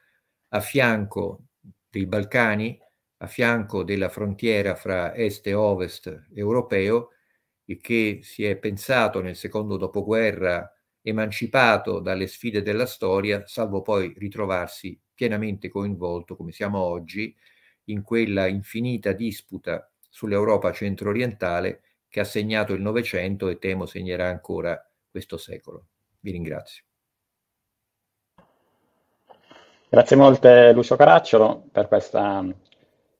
a fianco dei Balcani, a fianco della frontiera fra est e ovest europeo, e che si è pensato nel secondo dopoguerra emancipato dalle sfide della storia, salvo poi ritrovarsi pienamente coinvolto, come siamo oggi, in quella infinita disputa sull'Europa centro-orientale che ha segnato il Novecento e temo segnerà ancora questo secolo. Vi ringrazio. Grazie molte Lucio Caracciolo per questa mm,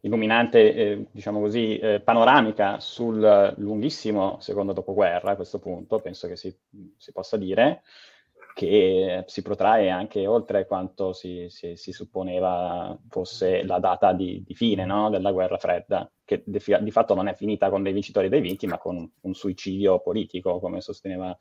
illuminante, eh, diciamo così, eh, panoramica sul eh, lunghissimo secondo dopoguerra a questo punto, penso che si, mm, si possa dire che si protrae anche oltre quanto si, si, si supponeva fosse la data di, di fine no? della guerra fredda, che di, di, fatto non è finita con dei vincitori e dei vinti, ma con un suicidio politico, come sosteneva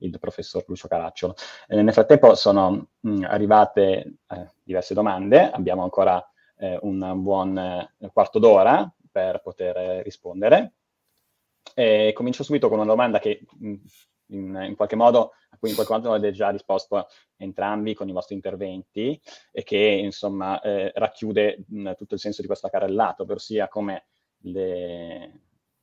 il professor Lucio Caracciolo. Eh, nel frattempo sono mh, mm, arrivate eh, diverse domande, abbiamo ancora eh, un buon eh, quarto d'ora per poter eh, rispondere. E comincio subito con una domanda che mh, mm, in, in qualche modo cui in qualche modo avete già risposto entrambi con i vostri interventi e che insomma eh, racchiude mh, tutto il senso di questa carrellata, ovvero sia come le,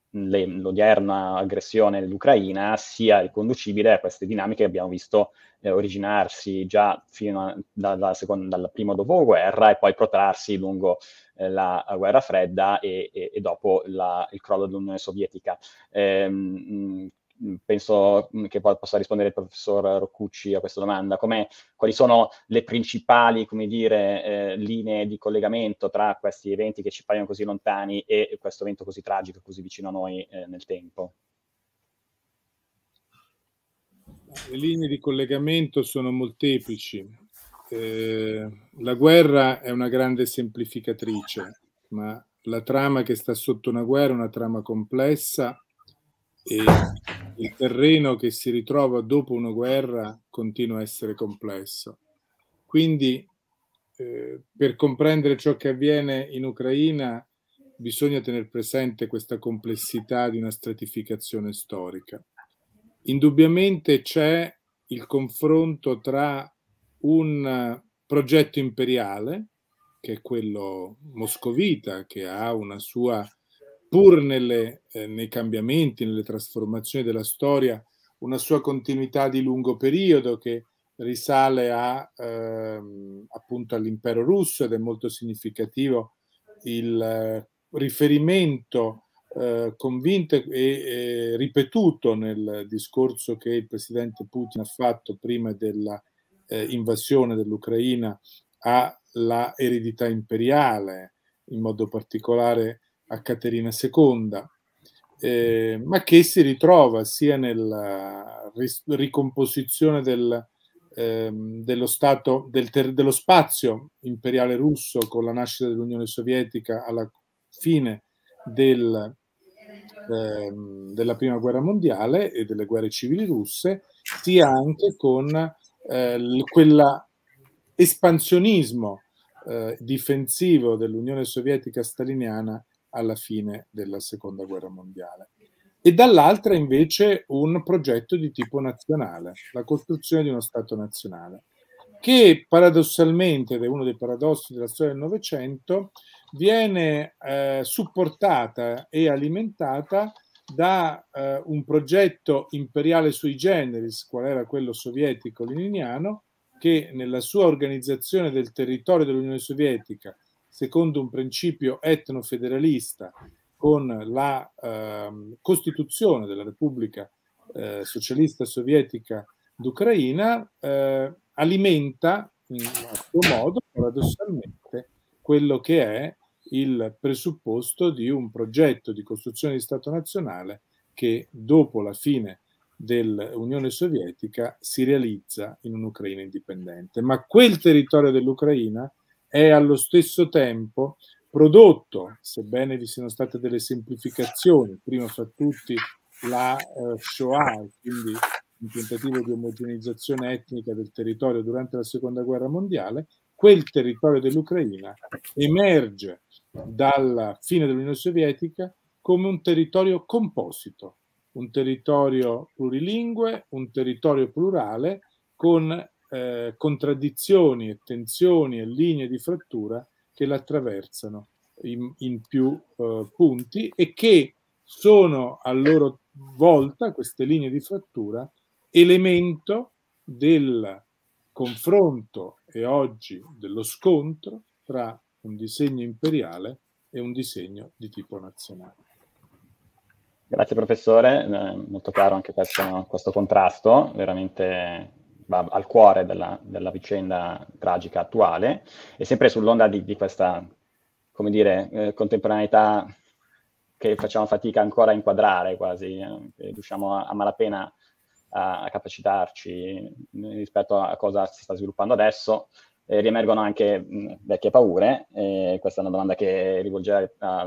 le, l'odierna aggressione dell'Ucraina sia riconducibile a queste dinamiche che abbiamo visto eh, originarsi già fino a, da, da seconda, primo dopoguerra e poi protrarsi lungo eh, la guerra fredda e, e, e dopo la, il crollo dell'Unione Sovietica. Ehm, penso che possa rispondere il professor Roccucci a questa domanda, Com'è, quali sono le principali dire, eh, linee di collegamento tra questi eventi che ci paiono così lontani e questo evento così tragico, così vicino a noi eh, nel tempo? Le linee di collegamento sono molteplici. Eh, la guerra è una grande semplificatrice, ma la trama che sta sotto una guerra è una trama complessa e il terreno che si ritrova dopo una guerra continua a essere complesso. Quindi eh, per comprendere ciò che avviene in Ucraina bisogna tenere presente questa complessità di una stratificazione storica. Indubbiamente c'è il confronto tra un progetto imperiale, che è quello moscovita, che ha una sua pur nelle, eh, nei cambiamenti, nelle trasformazioni della storia, una sua continuità di lungo periodo che risale a, ehm, appunto all'impero russo ed è molto significativo il eh, riferimento eh, convinto e, e, ripetuto nel discorso che il presidente Putin ha fatto prima dell'invasione eh, dell'Ucraina alla eredità imperiale, in modo particolare a Caterina II, eh, ma che si ritrova sia nella ricomposizione del, ehm, dello, stato, del dello spazio imperiale russo con la nascita dell'Unione Sovietica alla fine del, ehm, della Prima Guerra Mondiale e delle guerre civili russe, sia anche con eh, quell'espansionismo eh, difensivo dell'Unione Sovietica staliniana alla fine della seconda guerra mondiale e dall'altra invece un progetto di tipo nazionale, la costruzione di uno Stato nazionale, che paradossalmente, ed è uno dei paradossi della storia del Novecento, viene eh, supportata e alimentata da eh, un progetto imperiale sui generis, qual era quello sovietico-leniniano, che nella sua organizzazione del territorio dell'Unione Sovietica secondo un principio etnofederalista con la eh, Costituzione della Repubblica eh, Socialista Sovietica d'Ucraina, eh, alimenta in questo modo, paradossalmente, quello che è il presupposto di un progetto di costruzione di Stato nazionale che dopo la fine dell'Unione Sovietica si realizza in un'Ucraina indipendente. Ma quel territorio dell'Ucraina, è allo stesso tempo prodotto, sebbene vi siano state delle semplificazioni, prima fra tutti la eh, Shoah, quindi un tentativo di omogeneizzazione etnica del territorio durante la seconda guerra mondiale, quel territorio dell'Ucraina emerge dalla fine dell'Unione Sovietica come un territorio composito, un territorio plurilingue, un territorio plurale con eh, contraddizioni e tensioni e linee di frattura che l'attraversano in, in più eh, punti e che sono a loro volta, queste linee di frattura, elemento del confronto e oggi dello scontro tra un disegno imperiale e un disegno di tipo nazionale. Grazie professore, eh, molto chiaro anche questo, questo contrasto, veramente va al cuore della, della vicenda tragica attuale e sempre sull'onda di, di questa, come dire, eh, contemporaneità che facciamo fatica ancora a inquadrare quasi, eh, riusciamo a, a malapena a, a capacitarci eh, rispetto a cosa si sta sviluppando adesso, eh, riemergono anche mh, vecchie paure. Eh, questa è una domanda che rivolgerei a,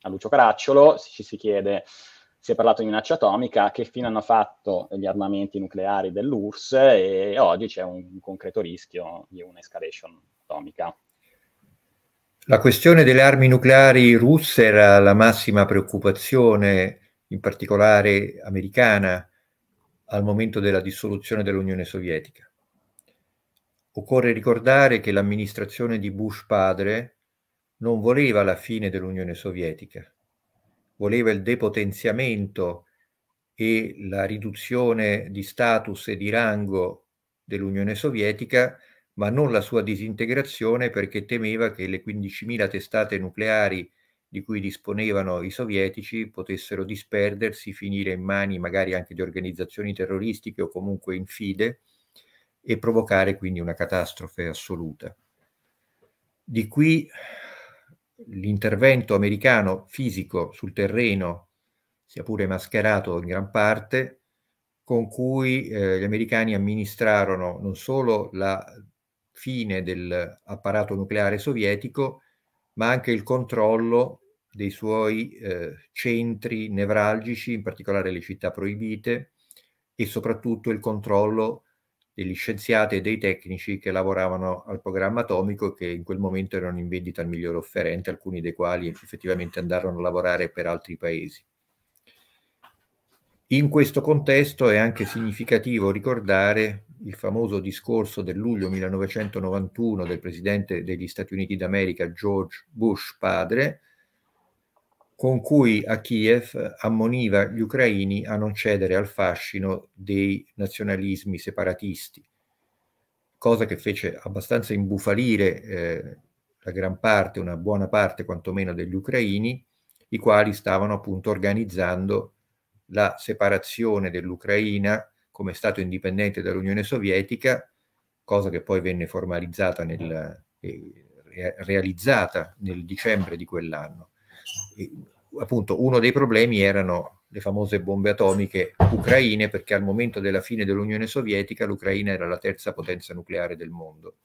a, Lucio Caracciolo. Ci si chiede si è parlato di minaccia atomica, che fine hanno fatto gli armamenti nucleari dell'URSS e oggi c'è un, concreto rischio di un'escalation atomica. La questione delle armi nucleari russe era la massima preoccupazione, in particolare americana, al momento della dissoluzione dell'Unione Sovietica. Occorre ricordare che l'amministrazione di Bush padre non voleva la fine dell'Unione Sovietica, voleva il depotenziamento e la riduzione di status e di rango dell'Unione Sovietica, ma non la sua disintegrazione perché temeva che le 15.000 testate nucleari di cui disponevano i sovietici potessero disperdersi, finire in mani magari anche di organizzazioni terroristiche o comunque infide e provocare quindi una catastrofe assoluta. Di qui l'intervento americano fisico sul terreno, sia pure mascherato in gran parte, con cui eh, gli americani amministrarono non solo la fine dell'apparato nucleare sovietico, ma anche il controllo dei suoi eh, centri nevralgici, in particolare le città proibite, e soprattutto il controllo degli scienziati e dei tecnici che lavoravano al programma atomico e che in quel momento erano in vendita al miglior offerente, alcuni dei quali effettivamente andarono a lavorare per altri paesi. In questo contesto è anche significativo ricordare il famoso discorso del luglio 1991 del presidente degli Stati Uniti d'America George Bush padre, con cui a Kiev ammoniva gli ucraini a non cedere al fascino dei nazionalismi separatisti, cosa che fece abbastanza imbufalire eh, la gran parte, una buona parte quantomeno degli ucraini, i quali stavano appunto organizzando la separazione dell'Ucraina come Stato indipendente dall'Unione Sovietica, cosa che poi venne formalizzata e eh, realizzata nel dicembre di quell'anno appunto uno dei problemi erano le famose bombe atomiche ucraine, perché al momento della fine dell'Unione Sovietica l'Ucraina era la terza potenza nucleare del mondo.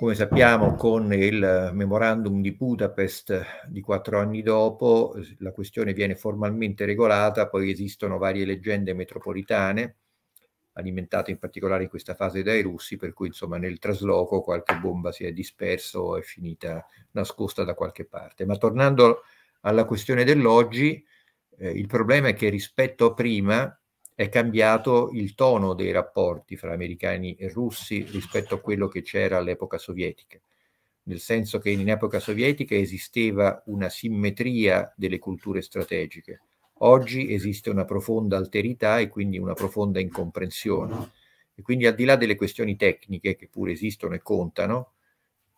Come sappiamo, con il memorandum di Budapest di quattro anni dopo, la questione viene formalmente regolata, poi esistono varie leggende metropolitane, alimentato in particolare in questa fase dai russi, per cui insomma nel trasloco qualche bomba si è dispersa o è finita nascosta da qualche parte. Ma tornando alla questione dell'oggi, eh, il problema è che rispetto a prima è cambiato il tono dei rapporti fra americani e russi rispetto a quello che c'era all'epoca sovietica, nel senso che in epoca sovietica esisteva una simmetria delle culture strategiche Oggi esiste una profonda alterità e quindi una profonda incomprensione. E quindi al di là delle questioni tecniche che pure esistono e contano,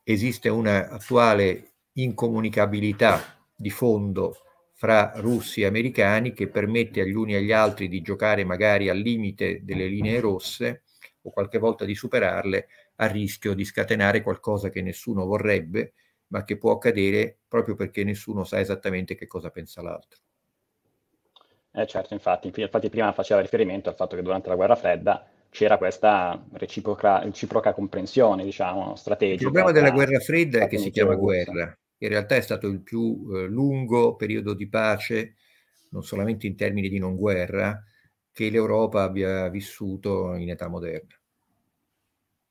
esiste una attuale incomunicabilità di fondo fra russi e americani che permette agli uni e agli altri di giocare magari al limite delle linee rosse o qualche volta di superarle a rischio di scatenare qualcosa che nessuno vorrebbe, ma che può accadere proprio perché nessuno sa esattamente che cosa pensa l'altro. Eh certo, infatti, infatti prima faceva riferimento al fatto che durante la guerra fredda c'era questa reciproca, reciproca comprensione, diciamo, strategica. Il problema della guerra fredda è che si chiama guerra. In realtà è stato il più eh, lungo periodo di pace, non solamente in termini di non guerra, che l'Europa abbia vissuto in età moderna.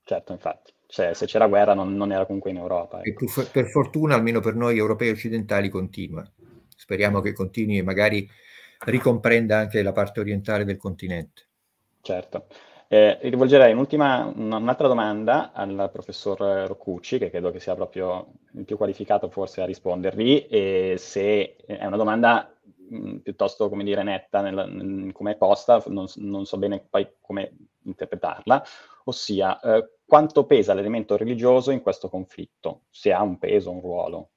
Certo, infatti. Cioè, se c'era guerra non, non, era comunque in Europa. Ecco. Per, per fortuna, almeno per noi europei occidentali, continua. Speriamo che continui magari ricomprenda anche la parte orientale del continente. Certo. Eh, rivolgerei un'ultima, un'altra domanda al professor Roccucci, che credo che sia proprio il più qualificato forse a rispondervi, e se è una domanda mh, mm, piuttosto, come dire, netta nel, nel, come è posta, non, non, so bene poi come interpretarla, ossia eh, quanto pesa l'elemento religioso in questo conflitto, se ha un peso, un ruolo?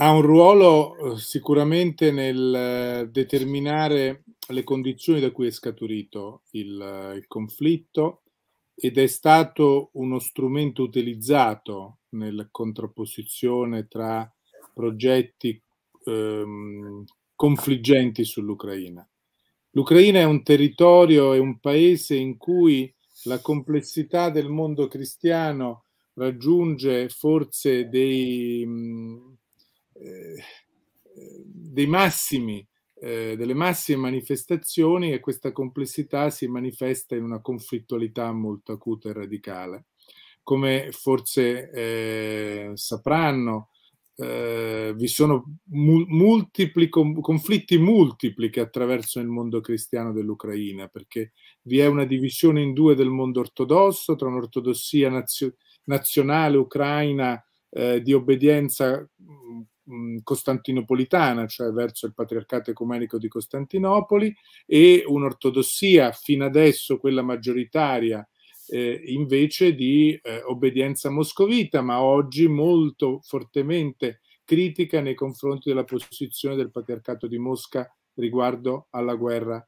ha un ruolo eh, sicuramente nel eh, determinare le condizioni da cui è scaturito il, eh, il conflitto ed è stato uno strumento utilizzato nella contrapposizione tra progetti ehm, confliggenti sull'Ucraina. L'Ucraina è un territorio, e un paese in cui la complessità del mondo cristiano raggiunge forse dei, eh, dei massimi, eh, delle massime manifestazioni e questa complessità si manifesta in una conflittualità molto acuta e radicale. Come forse eh, sapranno, eh, vi sono multipli, conflitti multipli che attraversano il mondo cristiano dell'Ucraina, perché vi è una divisione in due del mondo ortodosso, tra un'ortodossia nazio, nazionale ucraina eh, di obbedienza costantinopolitana, cioè verso il patriarcato ecumenico di Costantinopoli, e un'ortodossia fino adesso quella maggioritaria eh, invece di eh, obbedienza moscovita, ma oggi molto fortemente critica nei confronti della posizione del patriarcato di Mosca riguardo alla guerra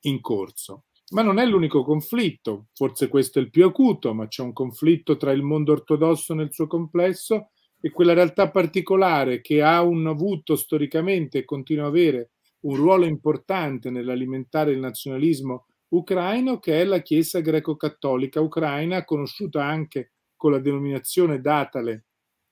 in corso. Ma non è l'unico conflitto, forse questo è il più acuto, ma c'è un conflitto tra il mondo ortodosso nel suo complesso e quella realtà particolare che ha un, avuto storicamente e continua a avere un ruolo importante nell'alimentare il nazionalismo ucraino, che è la Chiesa greco-cattolica ucraina, conosciuta anche con la denominazione datale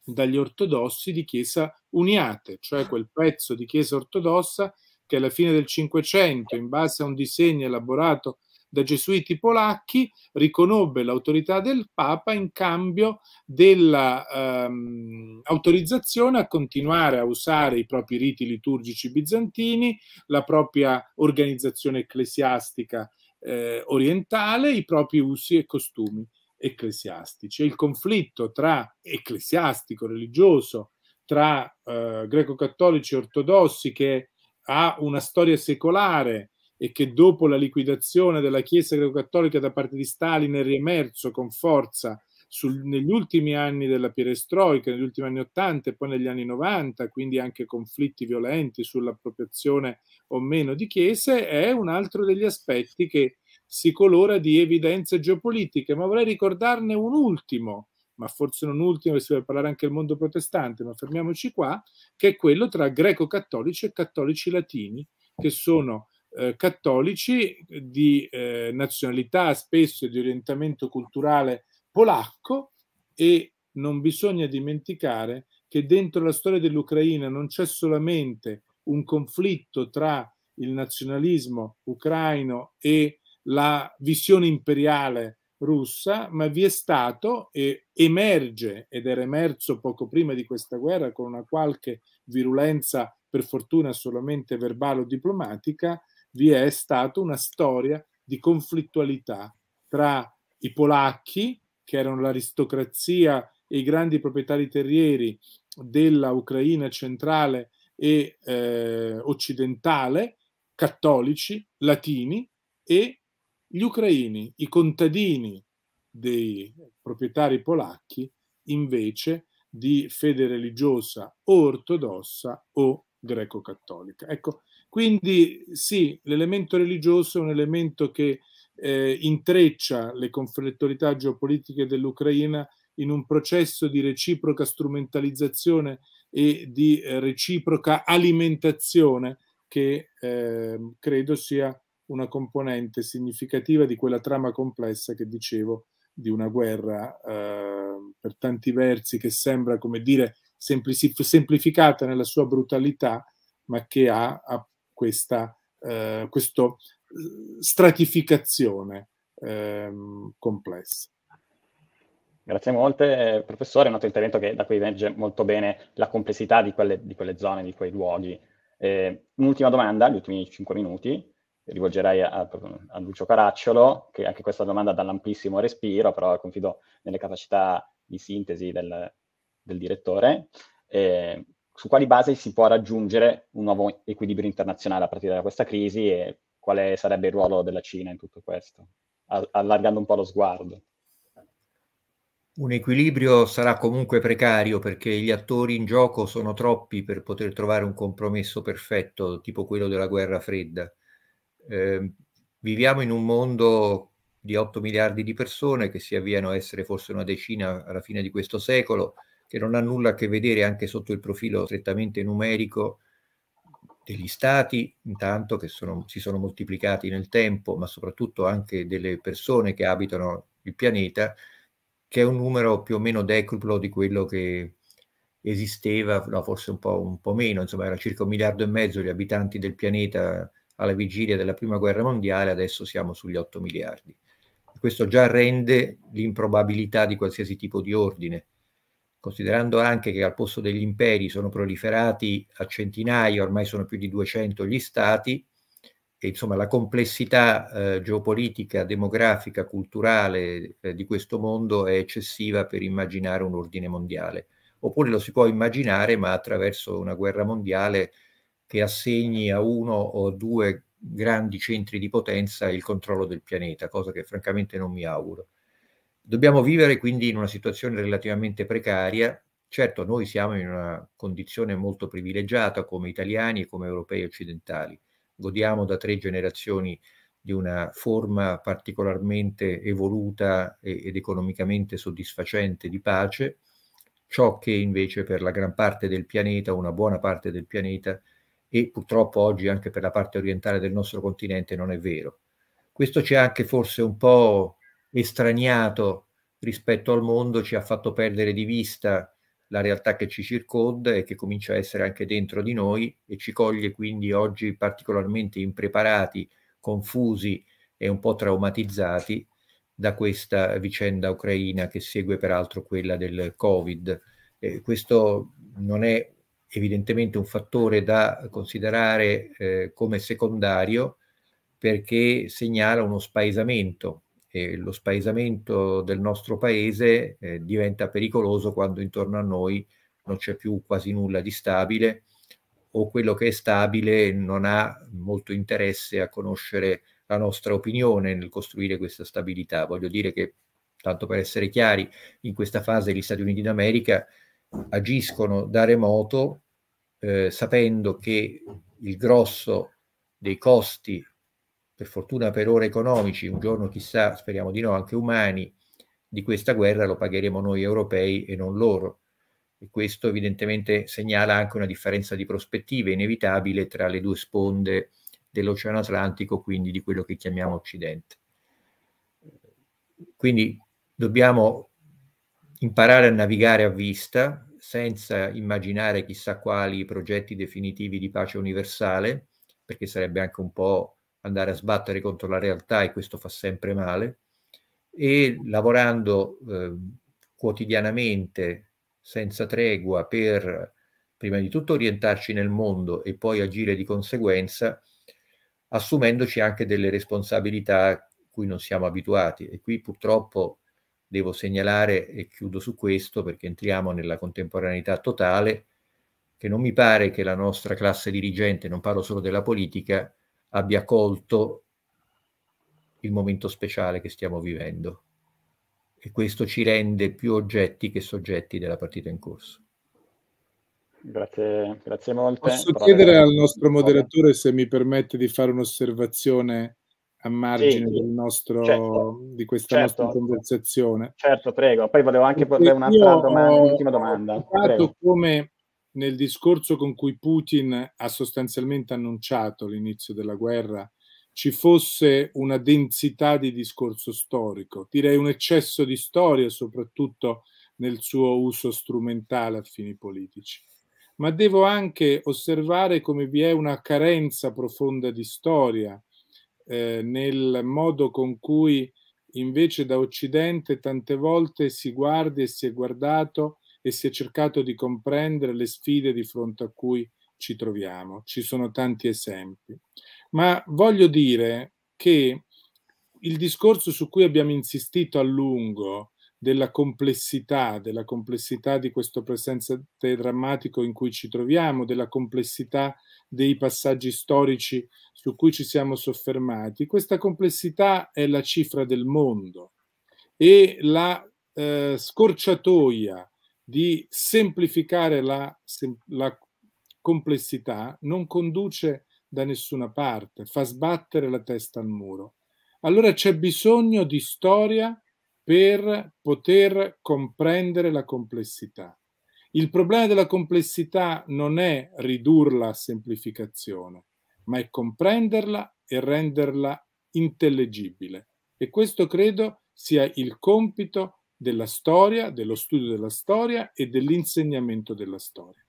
dagli ortodossi di Chiesa Uniate, cioè quel pezzo di Chiesa ortodossa che alla fine del Cinquecento, in base a un disegno elaborato da gesuiti polacchi, riconobbe l'autorità del Papa in cambio dell'autorizzazione ehm, a continuare a usare i propri riti liturgici bizantini, la propria organizzazione ecclesiastica eh, orientale, i propri usi e costumi ecclesiastici. Il conflitto tra ecclesiastico, religioso, tra eh, greco-cattolici e ortodossi che ha una storia secolare e che dopo la liquidazione della Chiesa greco-cattolica da parte di Stalin è riemerso con forza sul, negli ultimi anni della perestroica, negli ultimi anni 80 e poi negli anni 90, quindi anche conflitti violenti sull'appropriazione o meno di chiese, è un altro degli aspetti che si colora di evidenze geopolitiche, ma vorrei ricordarne un ultimo, ma forse non ultimo, perché si deve parlare anche del mondo protestante, ma fermiamoci qua, che è quello tra greco-cattolici e cattolici latini, che sono eh, cattolici di eh, nazionalità, spesso di orientamento culturale polacco e non bisogna dimenticare che dentro la storia dell'Ucraina non c'è solamente un conflitto tra il nazionalismo ucraino e la visione imperiale russa, ma vi è stato e emerge ed era emerso poco prima di questa guerra con una qualche virulenza, per fortuna solamente verbale o diplomatica, vi è stata una storia di conflittualità tra i polacchi, che erano l'aristocrazia e i grandi proprietari terrieri della Ucraina centrale e eh, occidentale, cattolici, latini, e gli ucraini, i contadini dei proprietari polacchi, invece di fede religiosa o ortodossa o greco-cattolica. Ecco, quindi sì, l'elemento religioso è un elemento che eh, intreccia le conflittualità geopolitiche dell'Ucraina in un processo di reciproca strumentalizzazione e di eh, reciproca alimentazione che eh, credo sia una componente significativa di quella trama complessa che dicevo di una guerra ehm, per tanti versi che sembra, come dire, semplificata nella sua brutalità, ma che ha questa eh, questo eh, stratificazione ehm, complessa. Grazie molte, professore. È un altro intervento che da qui emerge molto bene la complessità di quelle, di quelle zone, di quei luoghi. Eh, un'ultima domanda, gli ultimi cinque minuti, rivolgerei a, a, Lucio Caracciolo, che anche questa domanda dà dall'amplissimo respiro, però confido nelle capacità di sintesi del, del direttore. Eh, su quali basi si può raggiungere un nuovo equilibrio internazionale a partire da questa crisi e quale sarebbe il ruolo della Cina in tutto questo, allargando un po' lo sguardo. Un equilibrio sarà comunque precario perché gli attori in gioco sono troppi per poter trovare un compromesso perfetto, tipo quello della guerra fredda. Eh, viviamo in un mondo di 8 miliardi di persone che si avviano a essere forse una decina alla fine di questo secolo, che non ha nulla a che vedere anche sotto il profilo strettamente numerico degli stati, intanto che sono, si sono moltiplicati nel tempo, ma soprattutto anche delle persone che abitano il pianeta, che è un numero più o meno decuplo di quello che esisteva, no, forse un po', un po', meno, insomma era circa un miliardo e mezzo gli abitanti del pianeta alla vigilia della prima guerra mondiale, adesso siamo sugli 8 miliardi. Questo già rende l'improbabilità di qualsiasi tipo di ordine, considerando anche che al posto degli imperi sono proliferati a centinaia, ormai sono più di 200 gli stati, e insomma la complessità eh, geopolitica, demografica, culturale eh, di questo mondo è eccessiva per immaginare un ordine mondiale. Oppure lo si può immaginare, ma attraverso una guerra mondiale che assegni a uno o due grandi centri di potenza il controllo del pianeta, cosa che francamente non mi auguro. Dobbiamo vivere quindi in una situazione relativamente precaria. Certo, noi siamo in una condizione molto privilegiata come italiani e come europei occidentali. Godiamo da tre generazioni di una forma particolarmente evoluta ed economicamente soddisfacente di pace, ciò che invece per la gran parte del pianeta, una buona parte del pianeta, e purtroppo oggi anche per la parte orientale del nostro continente non è vero. Questo ci ha anche forse un po' estraniato rispetto al mondo, ci ha fatto perdere di vista la realtà che ci circonda e che comincia a essere anche dentro di noi e ci coglie quindi oggi particolarmente impreparati, confusi e un po' traumatizzati da questa vicenda ucraina che segue peraltro quella del Covid. Eh, questo non è evidentemente un fattore da considerare eh, come secondario perché segnala uno spaesamento e lo spaesamento del nostro paese eh, diventa pericoloso quando intorno a noi non c'è più quasi nulla di stabile o quello che è stabile non ha molto interesse a conoscere la nostra opinione nel costruire questa stabilità. Voglio dire che, tanto per essere chiari, in questa fase gli Stati Uniti d'America agiscono da remoto eh, sapendo che il grosso dei costi per fortuna per ora economici, un giorno chissà, speriamo di no, anche umani, di questa guerra lo pagheremo noi europei e non loro. E questo evidentemente segnala anche una differenza di prospettive inevitabile tra le due sponde dell'Oceano Atlantico, quindi di quello che chiamiamo Occidente. Quindi dobbiamo imparare a navigare a vista, senza immaginare chissà quali progetti definitivi di pace universale, perché sarebbe anche un po' andare a sbattere contro la realtà e questo fa sempre male, e lavorando eh, quotidianamente, senza tregua, per prima di tutto orientarci nel mondo e poi agire di conseguenza, assumendoci anche delle responsabilità cui non siamo abituati. E qui purtroppo devo segnalare, e chiudo su questo perché entriamo nella contemporaneità totale, che non mi pare che la nostra classe dirigente, non parlo solo della politica, abbia colto il momento speciale che stiamo vivendo e questo ci rende più oggetti che soggetti della partita in corso. Grazie, grazie molto. Posso Però chiedere al nostro moderatore se mi permette di fare un'osservazione a margine sì, nostro, certo, di questa certo, nostra conversazione? Certo, prego. Poi volevo anche porre un'altra domanda, un'ultima domanda. Ho come nel discorso con cui Putin ha sostanzialmente annunciato l'inizio della guerra ci fosse una densità di discorso storico, direi un eccesso di storia, soprattutto nel suo uso strumentale a fini politici. Ma devo anche osservare come vi è una carenza profonda di storia eh, nel modo con cui invece da Occidente tante volte si guardi e si è guardato e si è cercato di comprendere le sfide di fronte a cui ci troviamo. Ci sono tanti esempi. Ma voglio dire che il discorso su cui abbiamo insistito a lungo della complessità, della complessità di questo presente drammatico in cui ci troviamo, della complessità dei passaggi storici su cui ci siamo soffermati, questa complessità è la cifra del mondo e la eh, scorciatoia di semplificare la, la complessità non conduce da nessuna parte, fa sbattere la testa al muro. Allora c'è bisogno di storia per poter comprendere la complessità. Il problema della complessità non è ridurla a semplificazione, ma è comprenderla e renderla intellegibile. E questo credo sia il compito della storia, dello studio della storia e dell'insegnamento della storia.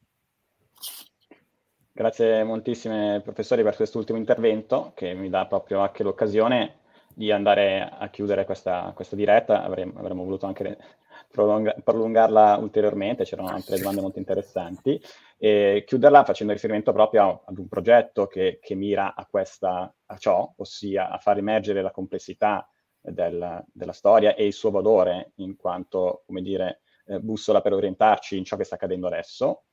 Grazie moltissime professori per quest'ultimo intervento che mi dà proprio anche l'occasione di andare a chiudere questa, questa diretta, avremmo, avremmo, voluto anche prolunga, prolungarla ulteriormente, c'erano altre domande molto interessanti, e chiuderla facendo riferimento proprio ad un progetto che, che mira a, questa, a ciò, ossia a far emergere la complessità della, della storia e il suo valore in quanto, come dire, eh, bussola per orientarci in ciò che sta accadendo adesso,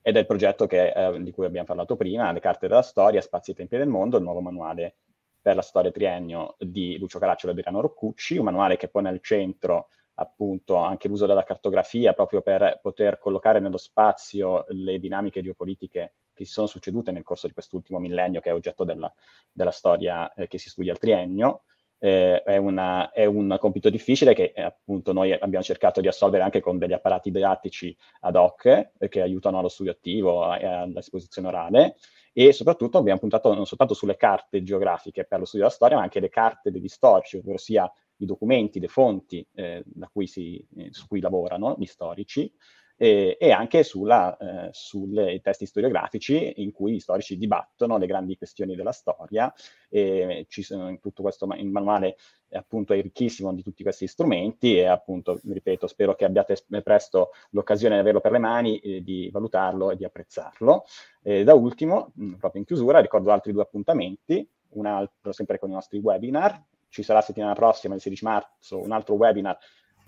ed è il progetto che, eh, di cui abbiamo parlato prima, Le carte della storia, spazi e tempi del mondo, il nuovo manuale per la storia triennio di Lucio Caracciolo e Adriano Roccucci, un manuale che pone al centro appunto anche l'uso della cartografia proprio per poter collocare nello spazio le dinamiche geopolitiche che si sono succedute nel corso di quest'ultimo millennio che è oggetto della, della storia eh, che si studia al triennio eh, è, una, è, un compito difficile che eh, appunto noi abbiamo cercato di assolvere anche con degli apparati didattici ad hoc eh, che aiutano allo studio attivo e all'esposizione orale e soprattutto abbiamo puntato non soltanto sulle carte geografiche per lo studio della storia ma anche le carte degli storici, ovvero sia i documenti, le fonti eh, cui si, su cui lavorano gli storici e, e anche sulla, eh, sui testi storiografici in cui gli storici dibattono le grandi questioni della storia. E ci sono in tutto questo il manuale appunto è ricchissimo di tutti questi strumenti e appunto, ripeto, spero che abbiate presto l'occasione di averlo per le mani, eh, di valutarlo e di apprezzarlo. E da ultimo, mm, proprio in chiusura, ricordo altri due appuntamenti, un altro sempre con i nostri webinar, ci sarà settimana prossima, il 16 marzo, un altro webinar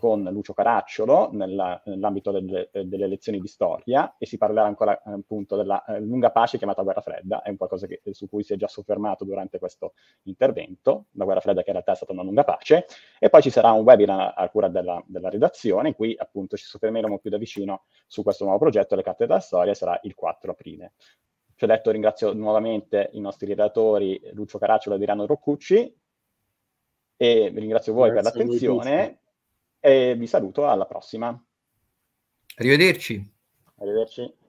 con Lucio Caracciolo nella, nell'ambito delle, eh, delle, lezioni di storia e si parlerà ancora eh, appunto della eh, lunga pace chiamata guerra fredda, è un qualcosa che, su cui si è già soffermato durante questo intervento, la guerra fredda che in realtà è stata una lunga pace, e poi ci sarà un webinar a cura della, della redazione in cui appunto ci soffermeremo più da vicino su questo nuovo progetto, le carte della storia, sarà il 4 aprile. Ci ho detto ringrazio nuovamente i nostri redatori Lucio Caracciolo e Adriano Roccucci e ringrazio voi Grazie per l'attenzione e vi saluto alla prossima. Arrivederci. Arrivederci.